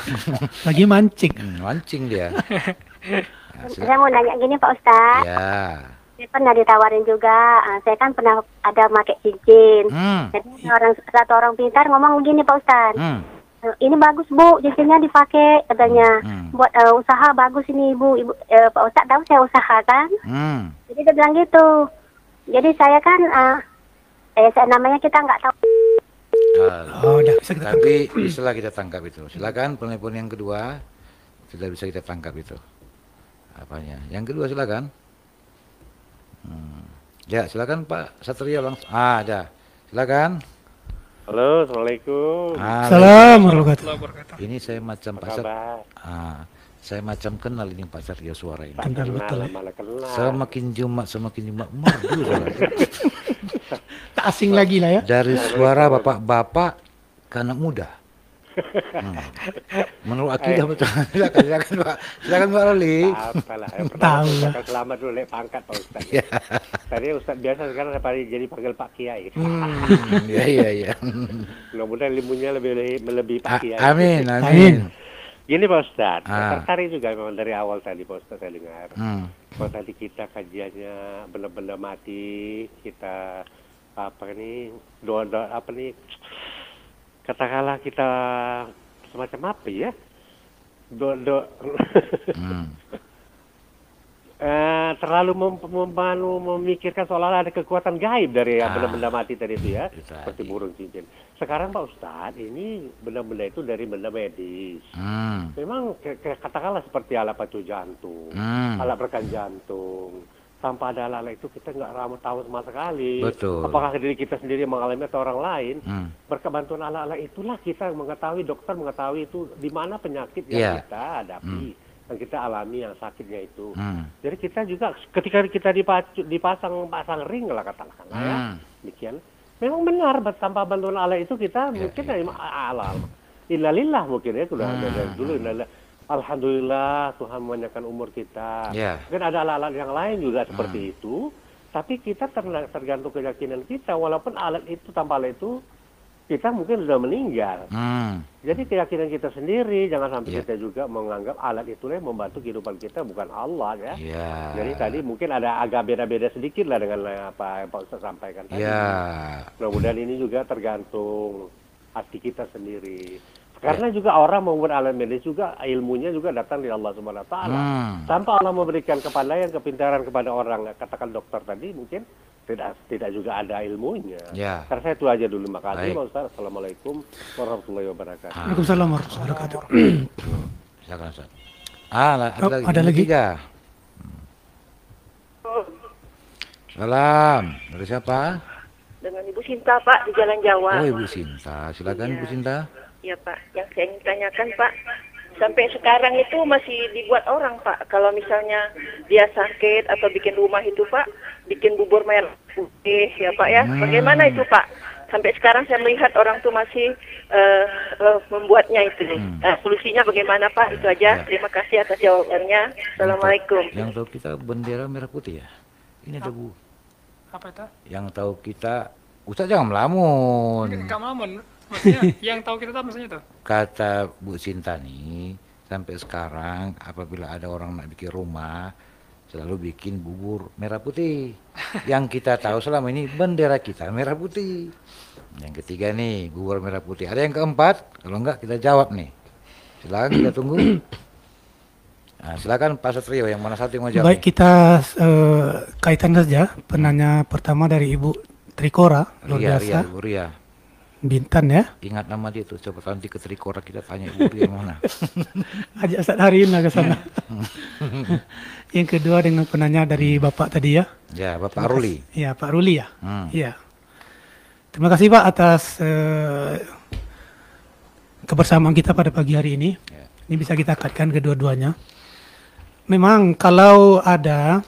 Lagi mancing. Hmm, mancing dia. Nah, saya mau nanya gini Pak Ustaz. Ya. Saya pernah ditawarin juga. Ah, saya kan pernah ada pakai cincin. Hmm. Jadi orang satu orang pintar ngomong gini Pak Ustaz. Hmm. Eh, ini bagus bu, cincinnya dipakai katanya hmm. hmm. buat uh, usaha bagus ini ibu, ibu uh, eh, Pak Ustadz tahu saya usaha kan, hmm. jadi dia bilang gitu. Jadi saya kan uh, eh namanya kita nggak tahu Oh, udah bisa kita Tapi setelah kita tangkap itu. Silakan penelpon yang kedua sudah bisa kita tangkap itu. Apanya? Yang kedua silakan. Hmm. Ya, silakan Pak Satria langsung. Ah, ada. Silakan. Halo, assalamualaikum. salam ah, Assalamualaikum. Ini saya macam Pak Sat... Ah, saya macam kenal ini Pak Satria suara ini. Kenal betul. Semakin Jumat semakin Jumat merdu asing Bapak. lagi lah ya. Dari suara bapak-bapak ke anak muda. Hmm. Menurut akidah eh. betul. silakan, silakan Pak. Silakan Pak Roli. Apalah. Tahu lah. Selamat dulu lek pangkat Pak Ustaz. Ya. Tadi Ustaz biasa sekarang dapat jadi panggil Pak Kiai. Hmm, ya ya ya. Mudah-mudahan ilmunya lebih lebih melebihi Pak Kiai. amin, amin. Gini Pak Ustaz, ah. tertarik juga memang dari awal tadi Pak Ustaz saya dengar. Hmm. Kalau tadi kita kajiannya benar-benar mati, kita apa ini doa doa apa nih katakanlah kita semacam apa ya doa doa hmm. eh, terlalu mem memikirkan seolah-olah ada kekuatan gaib dari ah, benda-benda mati tadi itu ya, itu seperti burung cincin. Sekarang Pak Ustadz, ini benda-benda itu dari benda medis. Hmm. Memang katakanlah seperti alat pacu jantung, hmm. alat rekan jantung, tanpa ada ala itu kita nggak ramah tahu sama sekali. Betul. Apakah diri kita sendiri mengalami atau orang lain? Hmm. Berkebantuan ala-ala itulah kita mengetahui dokter mengetahui itu di mana penyakit yang yeah. kita hadapi. Hmm yang kita alami yang sakitnya itu. Hmm. Jadi kita juga ketika kita dipacu, dipasang pasang ring lah katakanlah ya. hmm. ya, demikian. Memang benar, tanpa bantuan ala itu kita yeah, iya, iya, iya. mungkin ya, alam. Allah, ilalillah mungkin ya sudah hmm. dari dulu hmm. ilalillah Alhamdulillah Tuhan memanjangkan umur kita. Yeah. Mungkin ada alat-alat yang lain juga seperti hmm. itu, tapi kita tergantung keyakinan kita. Walaupun alat itu tanpa alat itu kita mungkin sudah meninggal. Hmm. Jadi keyakinan kita sendiri, jangan sampai yeah. kita juga menganggap alat itu yang membantu kehidupan kita bukan Allah ya. Yeah. Jadi tadi mungkin ada agak beda-beda sedikit lah dengan apa yang Pak Ustaz sampaikan tadi. Yeah. Mudah-mudahan ini juga tergantung hati kita sendiri. Karena ya. juga orang membuat alam medis juga ilmunya juga datang dari Allah Subhanahu wa taala. Hmm. Tanpa Allah memberikan kepandaian, kepintaran kepada orang, katakan dokter tadi mungkin tidak tidak juga ada ilmunya. Ya. Karena saya itu aja dulu makasih Pak Ustaz. Assalamualaikum warahmatullahi wabarakatuh. Ah. Waalaikumsalam warahmatullahi wabarakatuh. Silakan Ustaz. Ah, ada, oh, lagi. ada lagi. Tiga. Salam. Dari siapa? Dengan Ibu Sinta, Pak, di Jalan Jawa. Oh, Ibu Sinta. Silakan iya. Ibu Sinta. Iya Pak, yang saya ingin tanyakan Pak, sampai sekarang itu masih dibuat orang Pak. Kalau misalnya dia sakit atau bikin rumah itu Pak, bikin bubur merah putih ya Pak ya. Hmm. Bagaimana itu Pak? Sampai sekarang saya melihat orang tuh masih uh, uh, membuatnya itu. Hmm. Uh, solusinya bagaimana Pak? itu aja. Ya. Terima kasih atas jawabannya. Assalamualaikum. Yang tahu kita bendera merah putih ya. Ini ada bu. Apa itu? Yang tahu kita Ustaz jangan melamun. kamu melamun. Maksudnya yang tahu kita tahu maksudnya tuh? Kata Bu Sinta nih, sampai sekarang apabila ada orang nak bikin rumah, selalu bikin bubur merah putih. Yang kita tahu selama ini bendera kita merah putih. Yang ketiga nih, bubur merah putih. Ada yang keempat? Kalau enggak kita jawab nih. Silakan kita tunggu. Nah, silakan Pak Satrio yang mana satu yang mau jawab. Baik, kita uh, kaitan saja penanya pertama dari Ibu Trikora luar Ria, biasa. Ria, Ria. Bintan ya. Ingat nama dia tuh. Coba nanti ke Trikora kita tanya ibu dia mana. Ajak hari ini ke sana. yang kedua dengan penanya dari hmm. Bapak tadi ya. Ya, Bapak Terima Ruli. Kasih. Ya, Pak Ruli ya. Hmm. Ya. Terima kasih Pak atas uh, kebersamaan kita pada pagi hari ini. Ya. Ini bisa kita katakan kedua-duanya. Memang kalau ada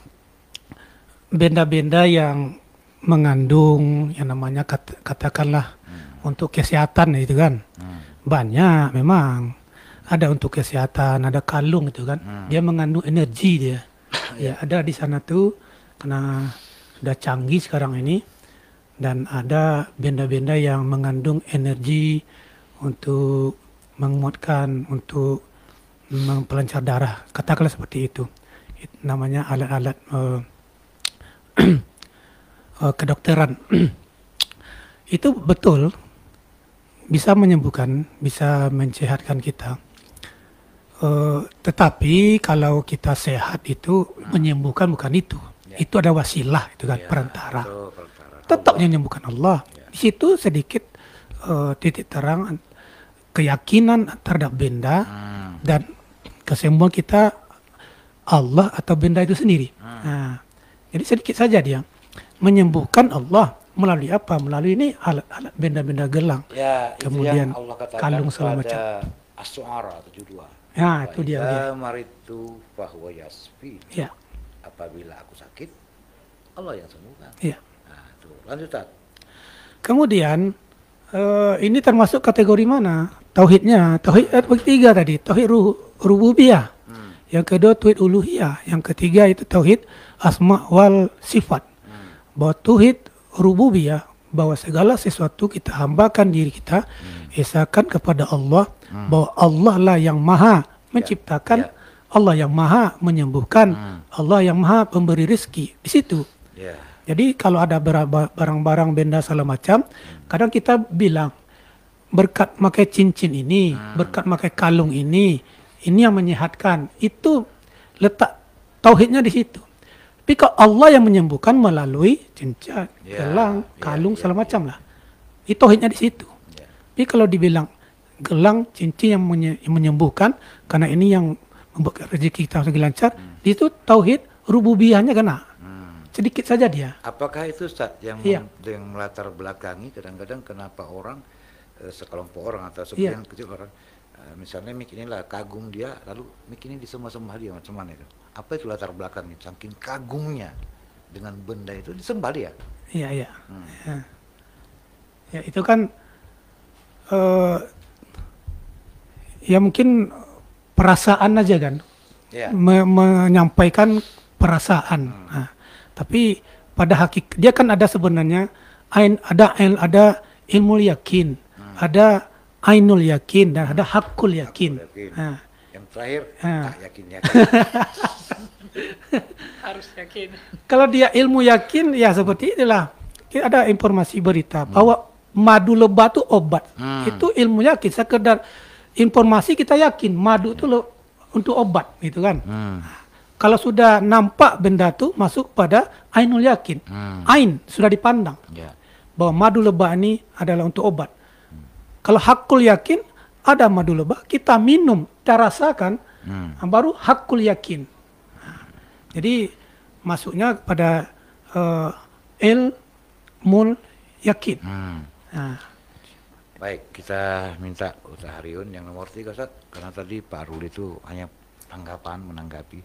benda-benda yang mengandung yang namanya kat, katakanlah untuk kesehatan itu kan hmm. banyak memang ada untuk kesehatan ada kalung gitu kan hmm. dia mengandung energi dia ya ada di sana tuh karena udah canggih sekarang ini dan ada benda-benda yang mengandung energi untuk menguatkan untuk mempelancar darah katakanlah seperti itu It, namanya alat-alat uh, uh, kedokteran itu betul bisa menyembuhkan, bisa mencehatkan kita. Uh, tetapi kalau kita sehat itu hmm. menyembuhkan bukan itu. Yeah. Itu ada wasilah itu kan yeah, ya, perantara. Tetap Allah. menyembuhkan Allah. Yeah. Di situ sedikit uh, titik terang keyakinan terhadap benda hmm. dan kesembuhan kita Allah atau benda itu sendiri. Hmm. Nah, jadi sedikit saja dia menyembuhkan Allah melalui apa? Melalui ini alat-alat benda-benda gelang. Ya, Kemudian Allah katakan kalung segala macam. Asuara atau 72. Ya, itu dia. Maritu bahwa yasfi. Ya. Apabila aku sakit, Allah yang sembuhkan. Ya. Nah, itu lanjut Kemudian uh, ini termasuk kategori mana? Tauhidnya, tauhid eh, tiga tadi, tauhid ruh, rububiyah. Hmm. Yang kedua tauhid uluhiyah, yang ketiga itu tauhid asma wal sifat. Hmm. Bahwa tauhid rububiyah bahwa segala sesuatu kita hambakan diri kita hmm. esakan kepada Allah hmm. bahwa Allah lah yang maha ya. menciptakan yeah. Yeah. Allah yang maha menyembuhkan hmm. Allah yang maha pemberi rizki di situ yeah. jadi kalau ada barang-barang benda segala macam hmm. kadang kita bilang berkat pakai cincin ini hmm. berkat pakai kalung ini ini yang menyehatkan itu letak tauhidnya di situ tapi kalau Allah yang menyembuhkan melalui cincin yeah, gelang, ya, kalung yeah, segala ya. macam lah. Itu tauhidnya di situ. Yeah. Tapi kalau dibilang gelang, cincin yang, menyembuhkan karena ini yang membuat rezeki kita lebih lancar, hmm. di situ tauhid rububiyahnya kena. Hmm. Sedikit saja dia. Apakah itu Ustaz yang, yeah. Iya. yang melatar belakangi kadang-kadang kenapa orang eh, sekelompok orang atau sebagian iya. yeah. kecil orang eh, misalnya mik inilah kagum dia lalu mik ini semua sembah dia macam mana itu apa itu latar belakangnya saking kagumnya dengan benda itu disembah dia Iya, iya. Hmm. Ya. ya, itu kan uh, ya mungkin perasaan aja kan. Yeah. Me menyampaikan perasaan. Hmm. Nah, tapi pada hakik dia kan ada sebenarnya ain ada ain, ada ilmu yakin, hmm. ada ainul yakin dan hmm. ada hakul yakin. Hakul yakin. Nah. Yang terakhir nah. tak yakin yakin. harus yakin kalau dia ilmu yakin ya seperti inilah ada informasi berita hmm. bahwa madu lebah itu obat hmm. itu ilmu yakin sekedar informasi kita yakin madu itu lo untuk obat gitu kan hmm. kalau sudah nampak benda itu masuk pada ainul yakin hmm. ain sudah dipandang yeah. bahwa madu lebah ini adalah untuk obat hmm. kalau hakul yakin ada madu lebah kita minum kita rasakan hmm. baru hakul yakin jadi masuknya pada uh, il, mul, yakin. Hmm. Nah. Baik, kita minta Haryun yang nomor tiga Ustaz, karena tadi Pak Ruli itu hanya tanggapan menanggapi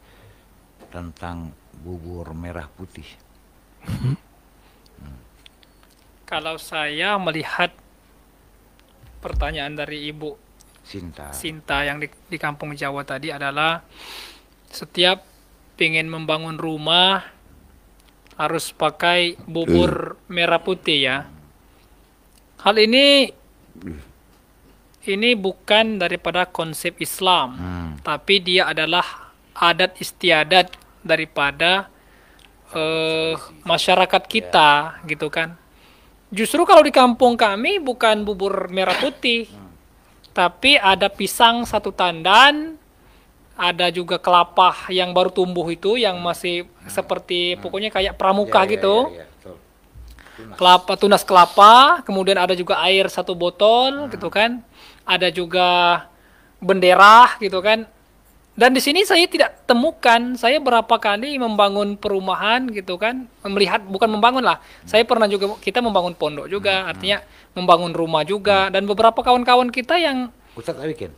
tentang bubur merah putih. Hmm. Hmm. Kalau saya melihat pertanyaan dari Ibu Sinta, Sinta yang di, di kampung Jawa tadi adalah setiap pengen membangun rumah harus pakai bubur merah putih ya. Hal ini ini bukan daripada konsep Islam, hmm. tapi dia adalah adat istiadat daripada uh, masyarakat kita yeah. gitu kan. Justru kalau di kampung kami bukan bubur merah putih, hmm. tapi ada pisang satu tandan, ada juga kelapa yang baru tumbuh itu yang masih hmm. seperti hmm. pokoknya kayak pramuka ya, ya, gitu. Ya, ya, ya. Tunas. Kelapa tunas kelapa, kemudian ada juga air satu botol hmm. gitu kan. Ada juga bendera gitu kan. Dan di sini saya tidak temukan, saya berapa kali membangun perumahan gitu kan, melihat bukan membangun lah. Hmm. Saya pernah juga kita membangun pondok juga, hmm. artinya hmm. membangun rumah juga hmm. dan beberapa kawan-kawan kita yang Ustaz bikin.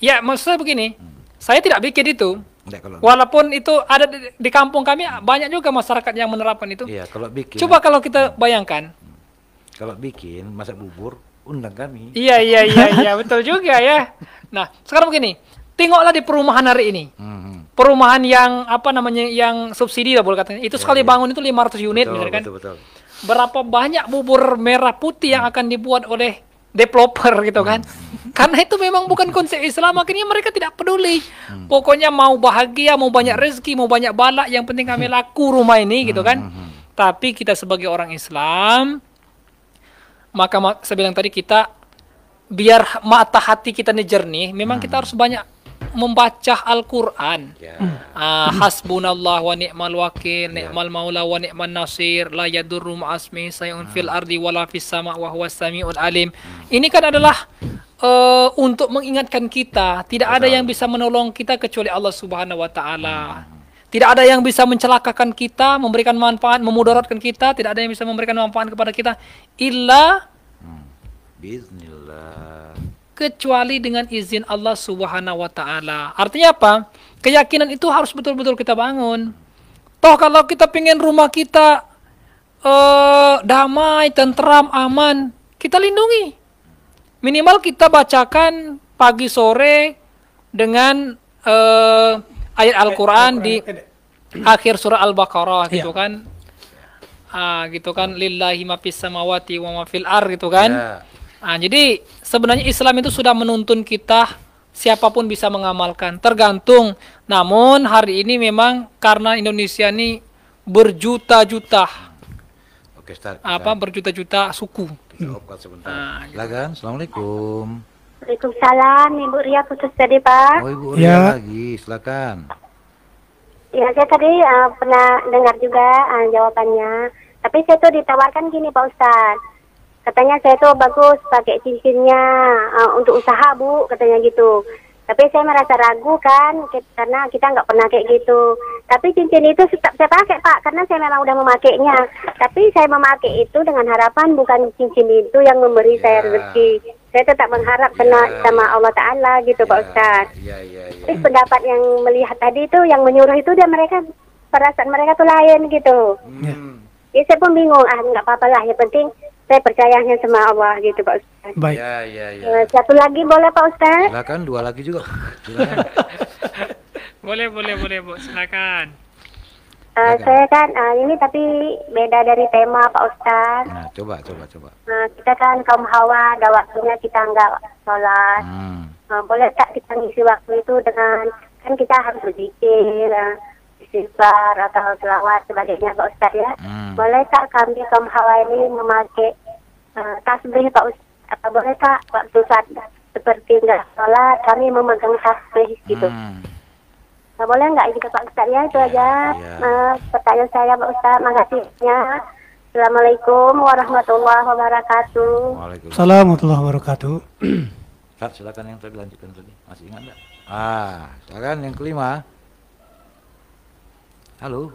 Ya, maksud saya begini. Hmm saya tidak bikin itu. Nggak, kalau Walaupun itu ada di, di kampung kami banyak juga masyarakat yang menerapkan itu. Iya, kalau bikin. Coba kalau kita hmm. bayangkan. Kalau bikin masak bubur undang kami. Iya iya iya iya betul juga ya. Nah sekarang begini, tengoklah di perumahan hari ini. Hmm. Perumahan yang apa namanya yang subsidi lah boleh katanya. Itu ya, sekali ya. bangun itu 500 unit betul, misalkan. Gitu betul, betul. Berapa banyak bubur merah putih hmm. yang akan dibuat oleh developer gitu kan. Hmm. Karena itu memang bukan konsep Islam, akhirnya mereka tidak peduli. Hmm. Pokoknya mau bahagia, mau banyak hmm. rezeki, mau banyak balak, yang penting kami hmm. laku rumah ini gitu hmm, kan. Hmm. Tapi kita sebagai orang Islam, maka saya bilang tadi kita biar mata hati kita ini jernih, memang kita harus banyak membaca Al-Quran. Ya. Uh, hasbunallah wa ni'mal wakil, ya. ni'mal maula wa ni'mal nasir, la yadurru asmi sayun fil ah. ardi la fis sama wa huwa samiul alim. Ini kan adalah uh, untuk mengingatkan kita, tidak ada yang bisa menolong kita kecuali Allah Subhanahu wa taala. Hmm. Tidak ada yang bisa mencelakakan kita, memberikan manfaat, memudaratkan kita, tidak ada yang bisa memberikan manfaat kepada kita illa hmm. Bismillah kecuali dengan izin Allah Subhanahu wa taala. Artinya apa? Keyakinan itu harus betul-betul kita bangun. Toh kalau kita pengen rumah kita uh, damai, tentram, aman, kita lindungi. Minimal kita bacakan pagi sore dengan uh, ayat Al-Qur'an di eh, akhir surah Al-Baqarah gitu iya. kan. Ah, gitu kan lillahi ma fis samawati wa ma fil ar gitu kan. Yeah. Nah, jadi sebenarnya Islam itu sudah menuntun kita siapapun bisa mengamalkan, tergantung. Namun hari ini memang karena Indonesia ini berjuta-juta Oke, start, apa berjuta-juta suku. Kita hmm. sebentar. Nah, Silakan. Gitu. Assalamualaikum. Waalaikumsalam, Ibu Ria khusus tadi Pak. Oh Ibu Ria ya. lagi, silakan. Ya saya tadi uh, pernah dengar juga uh, jawabannya, tapi saya tuh ditawarkan gini Pak Ustadz katanya saya tuh bagus pakai cincinnya uh, untuk usaha bu katanya gitu tapi saya merasa ragu kan karena kita nggak pernah kayak gitu tapi cincin itu tetap saya pakai pak karena saya memang udah memakainya tapi saya memakai itu dengan harapan bukan cincin itu yang memberi yeah. saya ya. rezeki saya tetap mengharap kena ya, yeah. Ya. sama Allah Taala gitu yeah. pak Ustad yeah, yeah, yeah. terus pendapat yang melihat tadi itu yang menyuruh itu dia mereka perasaan mereka tuh lain gitu yeah. Hmm. ya saya pun bingung ah nggak apa-apa lah yang penting saya percayanya sama Allah gitu Pak Ustaz. Baik. Ya, ya, ya. Eh, satu lagi boleh Pak Ustaz? Silakan dua lagi juga. boleh, boleh, boleh Bu. Silakan. Uh, saya kan uh, ini tapi beda dari tema Pak Ustaz. Nah, coba, coba, coba. Uh, kita kan kaum hawa, ada waktunya kita nggak sholat. Hmm. Uh, boleh tak kita ngisi waktu itu dengan kan kita harus berzikir, uh, istighfar atau selawat sebagainya Pak Ustaz ya. Hmm. Boleh tak kami kaum hawa ini memakai tasbih eh, Pak Ustaz apa boleh Pak waktu saat seperti enggak sholat kami memegang tasbih gitu hmm. Nah, boleh enggak gitu Pak Ustaz ya itu iya, aja ya. Uh, pertanyaan saya Pak Ustaz makasihnya Assalamualaikum warahmatullahi wabarakatuh Waalaikumsalam warahmatullahi wabarakatuh Ustaz silakan yang tadi lanjutkan tadi masih ingat nggak? Ah silakan yang kelima Halo.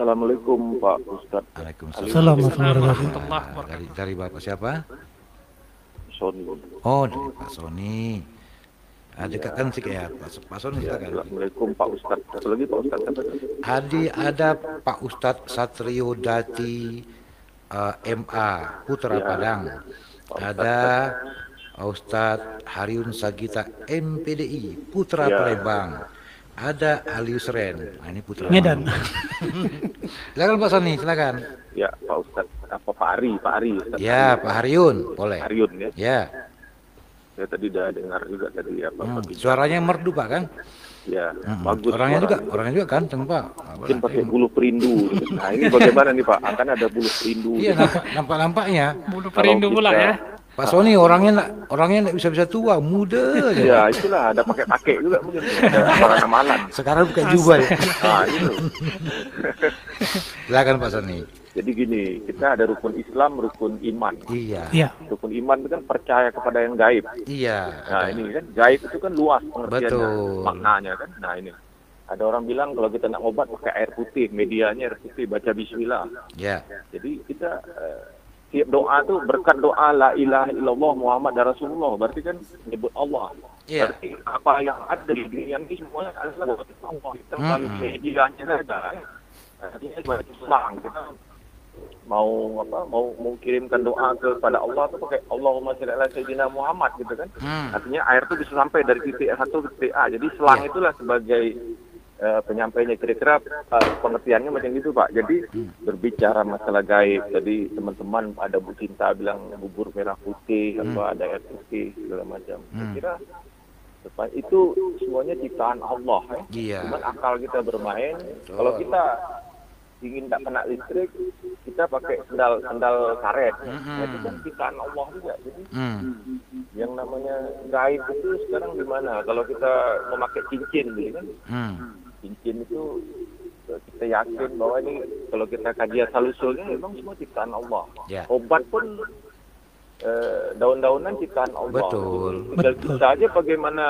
Assalamualaikum Pak Ustadz. Waalaikumsalam. Waalaikumsalam. Dari, dari Bapak siapa? Sony. Oh, dari Pak Sony. Ada ah, ya. kan sih ya Pak, Pak Sony ya, kan? Assalamualaikum Pak Ustaz. Satu lagi Pak Ustaz. Hadi ada Pak Ustadz Satrio Dati uh, eh, MA Putra ya. Padang. Ada Ustadz Haryun Sagita MPDI Putra ya. Palembang ada Alius Ren. Nah, ini putra Medan. silakan Pak Sony, silakan. Ya, Pak Ustaz, apa Pak Ari, Pak Ari. Ustaz. Ya, Pak Haryun, boleh. Haryun ya. Ya. Saya tadi sudah dengar juga tadi ya Pak. Hmm, suaranya merdu Pak kan? Ya, hmm. hmm. bagus. Orangnya juga, juga, orangnya juga ganteng Pak. Mungkin pakai bulu perindu. Nah ini bagaimana nih Pak? Akan ada bulu perindu. Iya, nampak nampaknya. Bulu perindu pula ya. Pak Sony orangnya nak, orangnya nak bisa-bisa tua, muda aja. Ya, itulah ada pakai-pakai juga mungkin. amalan Sekarang bukan juga ya. Ah, itu. Silakan Pak Sony. Jadi gini, kita ada rukun Islam, rukun iman. Iya. iya. Rukun iman itu kan percaya kepada yang gaib. Iya. Nah, ini kan gaib itu kan luas pengertiannya, Betul. maknanya kan. Nah, ini. Ada orang bilang kalau kita nak obat pakai air putih, medianya air putih, baca bismillah. Iya. Jadi kita uh, tiap doa tu berkat doa la ilaha illallah Muhammad dan Rasulullah berarti kan menyebut Allah yeah. berarti apa yang ada di dunia ini semuanya adalah buat Allah kita hmm. melalui mm -hmm. medianya saja kan? artinya sebagai Islam kita kan? mau apa mau mau kirimkan doa kepada Allah tuh pakai Allahumma sholli ala sayyidina Muhammad gitu kan mm. artinya air itu bisa sampai dari titik A satu ke titik A jadi selang yeah. itulah sebagai Penyampainya eh, penyampaiannya kira-kira eh, pengertiannya macam itu Pak. Jadi hmm. berbicara masalah gaib, jadi teman-teman ada Bu Cinta bilang bubur merah putih hmm. atau ada air putih segala macam. Hmm. Saya kira itu semuanya ciptaan Allah eh. ya. Yeah. Cuman akal kita bermain. Oh. Kalau kita ingin tak kena listrik, kita pakai sendal sendal karet. Mm-hmm. Itu kan ciptaan Allah juga. Jadi mm. yang namanya gaib itu sekarang di mana? Kalau kita memakai cincin, gitu Mm cincin itu kita yakin bahwa ini kalau kita kaji asal usulnya memang semua ciptaan Allah. Ya. Obat pun eh, daun-daunan ciptaan Allah. Betul. Tinggal Betul. kita aja bagaimana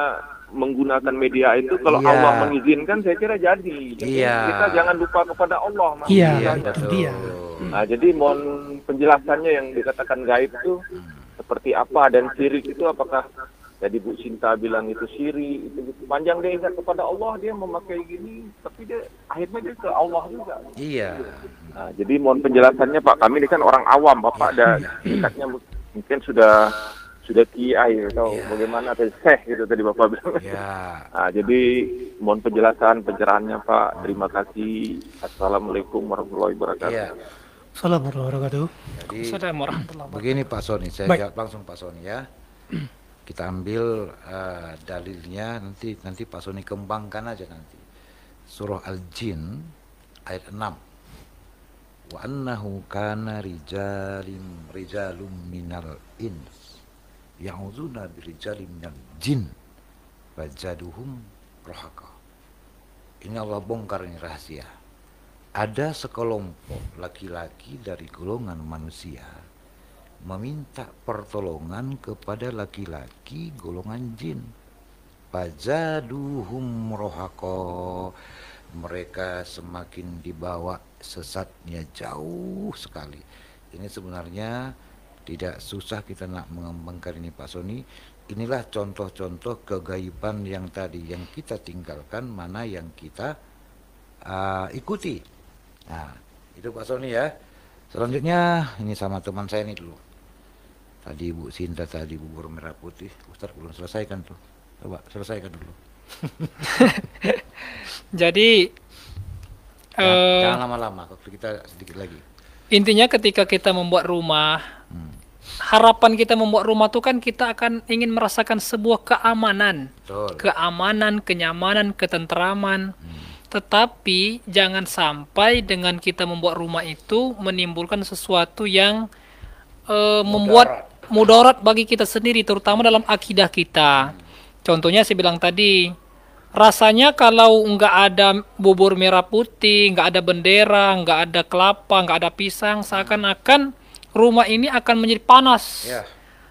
menggunakan media itu kalau ya. Allah mengizinkan saya kira jadi. Jadi ya. kita jangan lupa kepada Allah. Iya, ya, betul. Dia. Nah, jadi mohon penjelasannya yang dikatakan gaib itu hmm. seperti apa dan sirik itu apakah jadi Bu Sinta bilang itu siri, itu gitu. Panjang dia ingat kepada Allah, dia memakai gini, tapi dia akhirnya dia ke Allah juga. Iya. Nah, jadi mohon penjelasannya Pak, kami ini kan orang awam, Bapak ada tingkatnya iya. mungkin sudah sudah kiai atau yeah. bagaimana atau seh gitu tadi Bapak bilang. Yeah. Nah, jadi mohon penjelasan pencerahannya Pak. Terima kasih. Assalamualaikum warahmatullahi wabarakatuh. Yeah. Assalamualaikum warahmatullahi wabarakatuh. Jadi, Begini Pak Soni, saya Baik. jawab langsung Pak Soni ya kita ambil uh, dalilnya nanti nanti Pak Soni kembangkan aja nanti surah Al Jin ayat 6 wa annahu kana rijalim rijalum minal ins ya'udzuuna birijalim minal jin fajaduhum rohaka ini Allah bongkar ini rahasia ada sekelompok laki-laki dari golongan manusia meminta pertolongan kepada laki-laki golongan jin. Pajaduhum rohako. Mereka semakin dibawa sesatnya jauh sekali. Ini sebenarnya tidak susah kita nak mengembangkan ini Pak Soni. Inilah contoh-contoh kegaiban yang tadi yang kita tinggalkan, mana yang kita uh, ikuti. Nah, itu Pak Soni ya. Selanjutnya ini sama teman saya ini dulu. Tadi ibu Sinta tadi bubur merah putih, Ustaz belum selesaikan tuh. Coba selesaikan dulu. Jadi ya, uh, jangan lama-lama, kita sedikit lagi. Intinya ketika kita membuat rumah, hmm. harapan kita membuat rumah tuh kan kita akan ingin merasakan sebuah keamanan, Betul. keamanan, kenyamanan, ketentraman. Hmm. Tetapi jangan sampai dengan kita membuat rumah itu menimbulkan sesuatu yang uh, membuat mudarat bagi kita sendiri terutama dalam akidah kita. Contohnya saya bilang tadi, rasanya kalau nggak ada bubur merah putih, nggak ada bendera, nggak ada kelapa, nggak ada pisang, seakan-akan rumah ini akan menjadi panas. Yeah.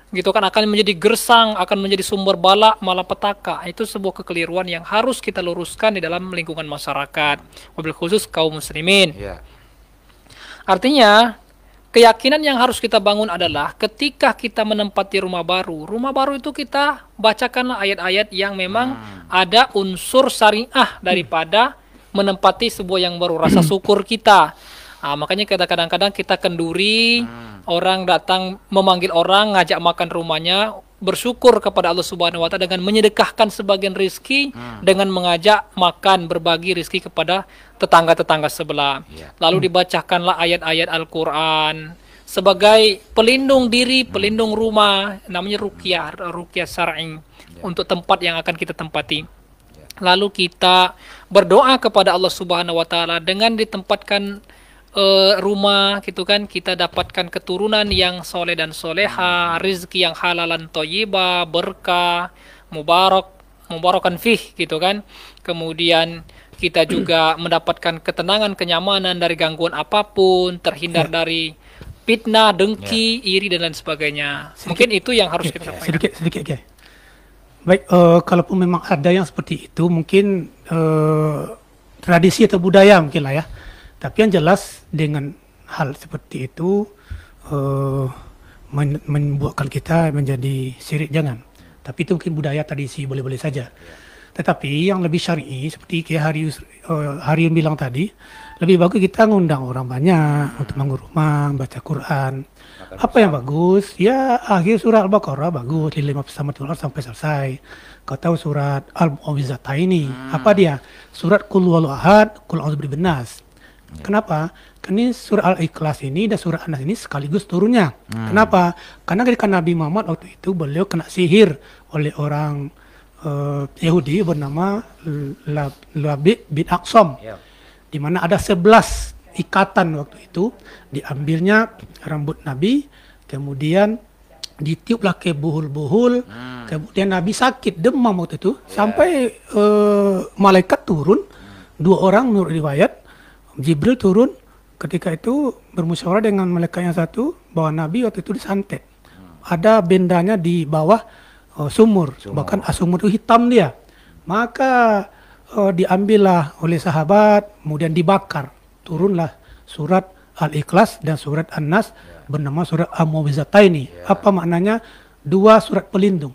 Gitu kan akan menjadi gersang, akan menjadi sumber bala malapetaka. Itu sebuah kekeliruan yang harus kita luruskan di dalam lingkungan masyarakat, mobil khusus kaum muslimin. Yeah. Artinya Keyakinan yang harus kita bangun adalah ketika kita menempati rumah baru, rumah baru itu kita bacakanlah ayat-ayat yang memang hmm. ada unsur syariah daripada menempati sebuah yang baru, rasa syukur kita. Nah, makanya kadang-kadang kita kenduri, hmm. orang datang memanggil orang, ngajak makan rumahnya, bersyukur kepada Allah Subhanahu wa taala dengan menyedekahkan sebagian rezeki hmm. dengan mengajak makan berbagi rezeki kepada tetangga-tetangga sebelah. Yeah. Lalu hmm. dibacakanlah ayat-ayat Al-Qur'an sebagai pelindung diri, hmm. pelindung rumah, namanya ruqyah, ruqyah syar'i yeah. untuk tempat yang akan kita tempati. Yeah. Lalu kita berdoa kepada Allah Subhanahu wa taala dengan ditempatkan uh, rumah gitu kan kita dapatkan keturunan yang soleh dan soleha rizki yang halalan toyiba berkah mubarak mubarakan fih gitu kan kemudian kita juga mendapatkan ketenangan kenyamanan dari gangguan apapun terhindar ya. dari fitnah dengki ya. iri dan lain sebagainya sedikit, mungkin itu yang harus ya, kita sampaikan sedikit sedikit ya baik uh, kalaupun memang ada yang seperti itu mungkin uh, tradisi atau budaya mungkin lah ya tapi yang jelas dengan hal seperti itu uh, men membuatkan kita menjadi sirik jangan. Tapi itu mungkin budaya tradisi boleh-boleh saja. Tetapi yang lebih syar'i seperti kayak hari uh, eh, yang bilang tadi, lebih bagus kita ngundang orang banyak hmm. untuk mengurumah, baca Quran. Makan Apa yang bagus? Ya akhir surat Al-Baqarah bagus, di lima bersama tular sampai selesai. Kau tahu surat al muawizat ini hmm. apa dia? Surat Kul Walu Ahad, Kul Auzubillah benas. Ya. Kenapa? Karena surah Al-Ikhlas ini dan surah Anas ini sekaligus turunnya. Hmm. Kenapa? Karena ketika Nabi Muhammad waktu itu beliau kena sihir oleh orang uh, Yahudi bernama Labib bin Aksom. Ya. Di mana ada sebelas ikatan waktu itu diambilnya rambut Nabi, kemudian ditiuplah ke buhul-buhul, hmm. kemudian Nabi sakit demam waktu itu yeah. sampai uh, malaikat turun hmm. dua orang menurut riwayat Jibril turun ketika itu bermusyawarah dengan malaikat yang satu bahwa Nabi waktu itu disantet. Hmm. Ada bendanya di bawah uh, sumur, sumur, bahkan asumur itu hitam dia. Maka uh, diambillah oleh sahabat, kemudian dibakar. Turunlah surat Al-Ikhlas dan surat An-Nas yeah. bernama surat Al-Mu'awizataini. Yeah. Apa maknanya? Dua surat pelindung.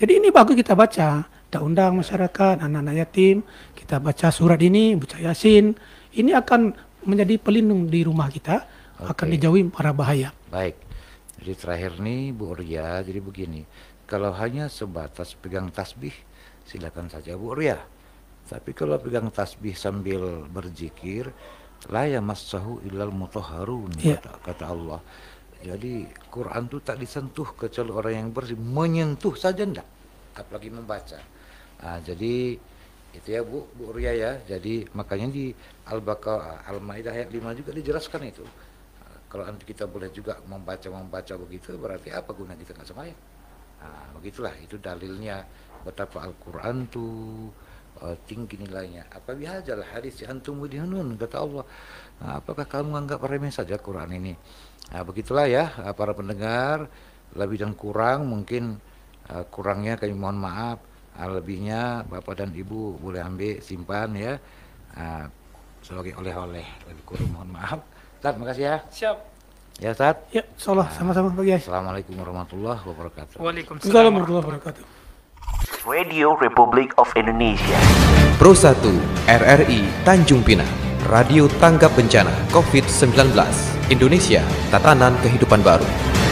Jadi ini bagus kita baca. Kita undang masyarakat, anak-anak yatim. Kita baca surat ini, baca Yasin ini akan menjadi pelindung di rumah kita, okay. akan dijauhi para bahaya. Baik. Jadi terakhir nih Bu Ria, jadi begini, kalau hanya sebatas pegang tasbih, silakan saja Bu Ria. Tapi kalau pegang tasbih sambil berzikir, la yamassahu Ilal mutahharun yeah. kata, kata Allah. Jadi Quran itu tak disentuh kecuali orang yang bersih menyentuh saja ndak apalagi membaca. Nah, jadi itu ya Bu Bu Ria ya jadi makanya di Al-Baqarah eh, Al-Maidah ayat 5 juga dijelaskan itu eh, kalau nanti kita boleh juga membaca membaca begitu berarti apa guna kita nggak sembahyang nah, begitulah itu dalilnya betapa Al-Quran tuh eh, uh, tinggi nilainya apa bihaja hadis ya, antum dihanun kata Allah nah, apakah kamu anggap remeh saja Quran ini nah, begitulah ya para pendengar lebih dan kurang mungkin uh, kurangnya kami mohon maaf Ah, lebihnya bapak dan ibu boleh ambil simpan ya ah, sebagai oleh-oleh lebih kurang mohon maaf Ustaz makasih ya siap ya Ustaz ya insyaallah sama-sama Pak Kiai Assalamualaikum warahmatullahi wabarakatuh Waalaikumsalam warahmatullahi wabarakatuh Radio Republik of Indonesia Pro 1 RRI Tanjung Pinang Radio Tanggap Bencana COVID-19 Indonesia Tatanan Kehidupan Baru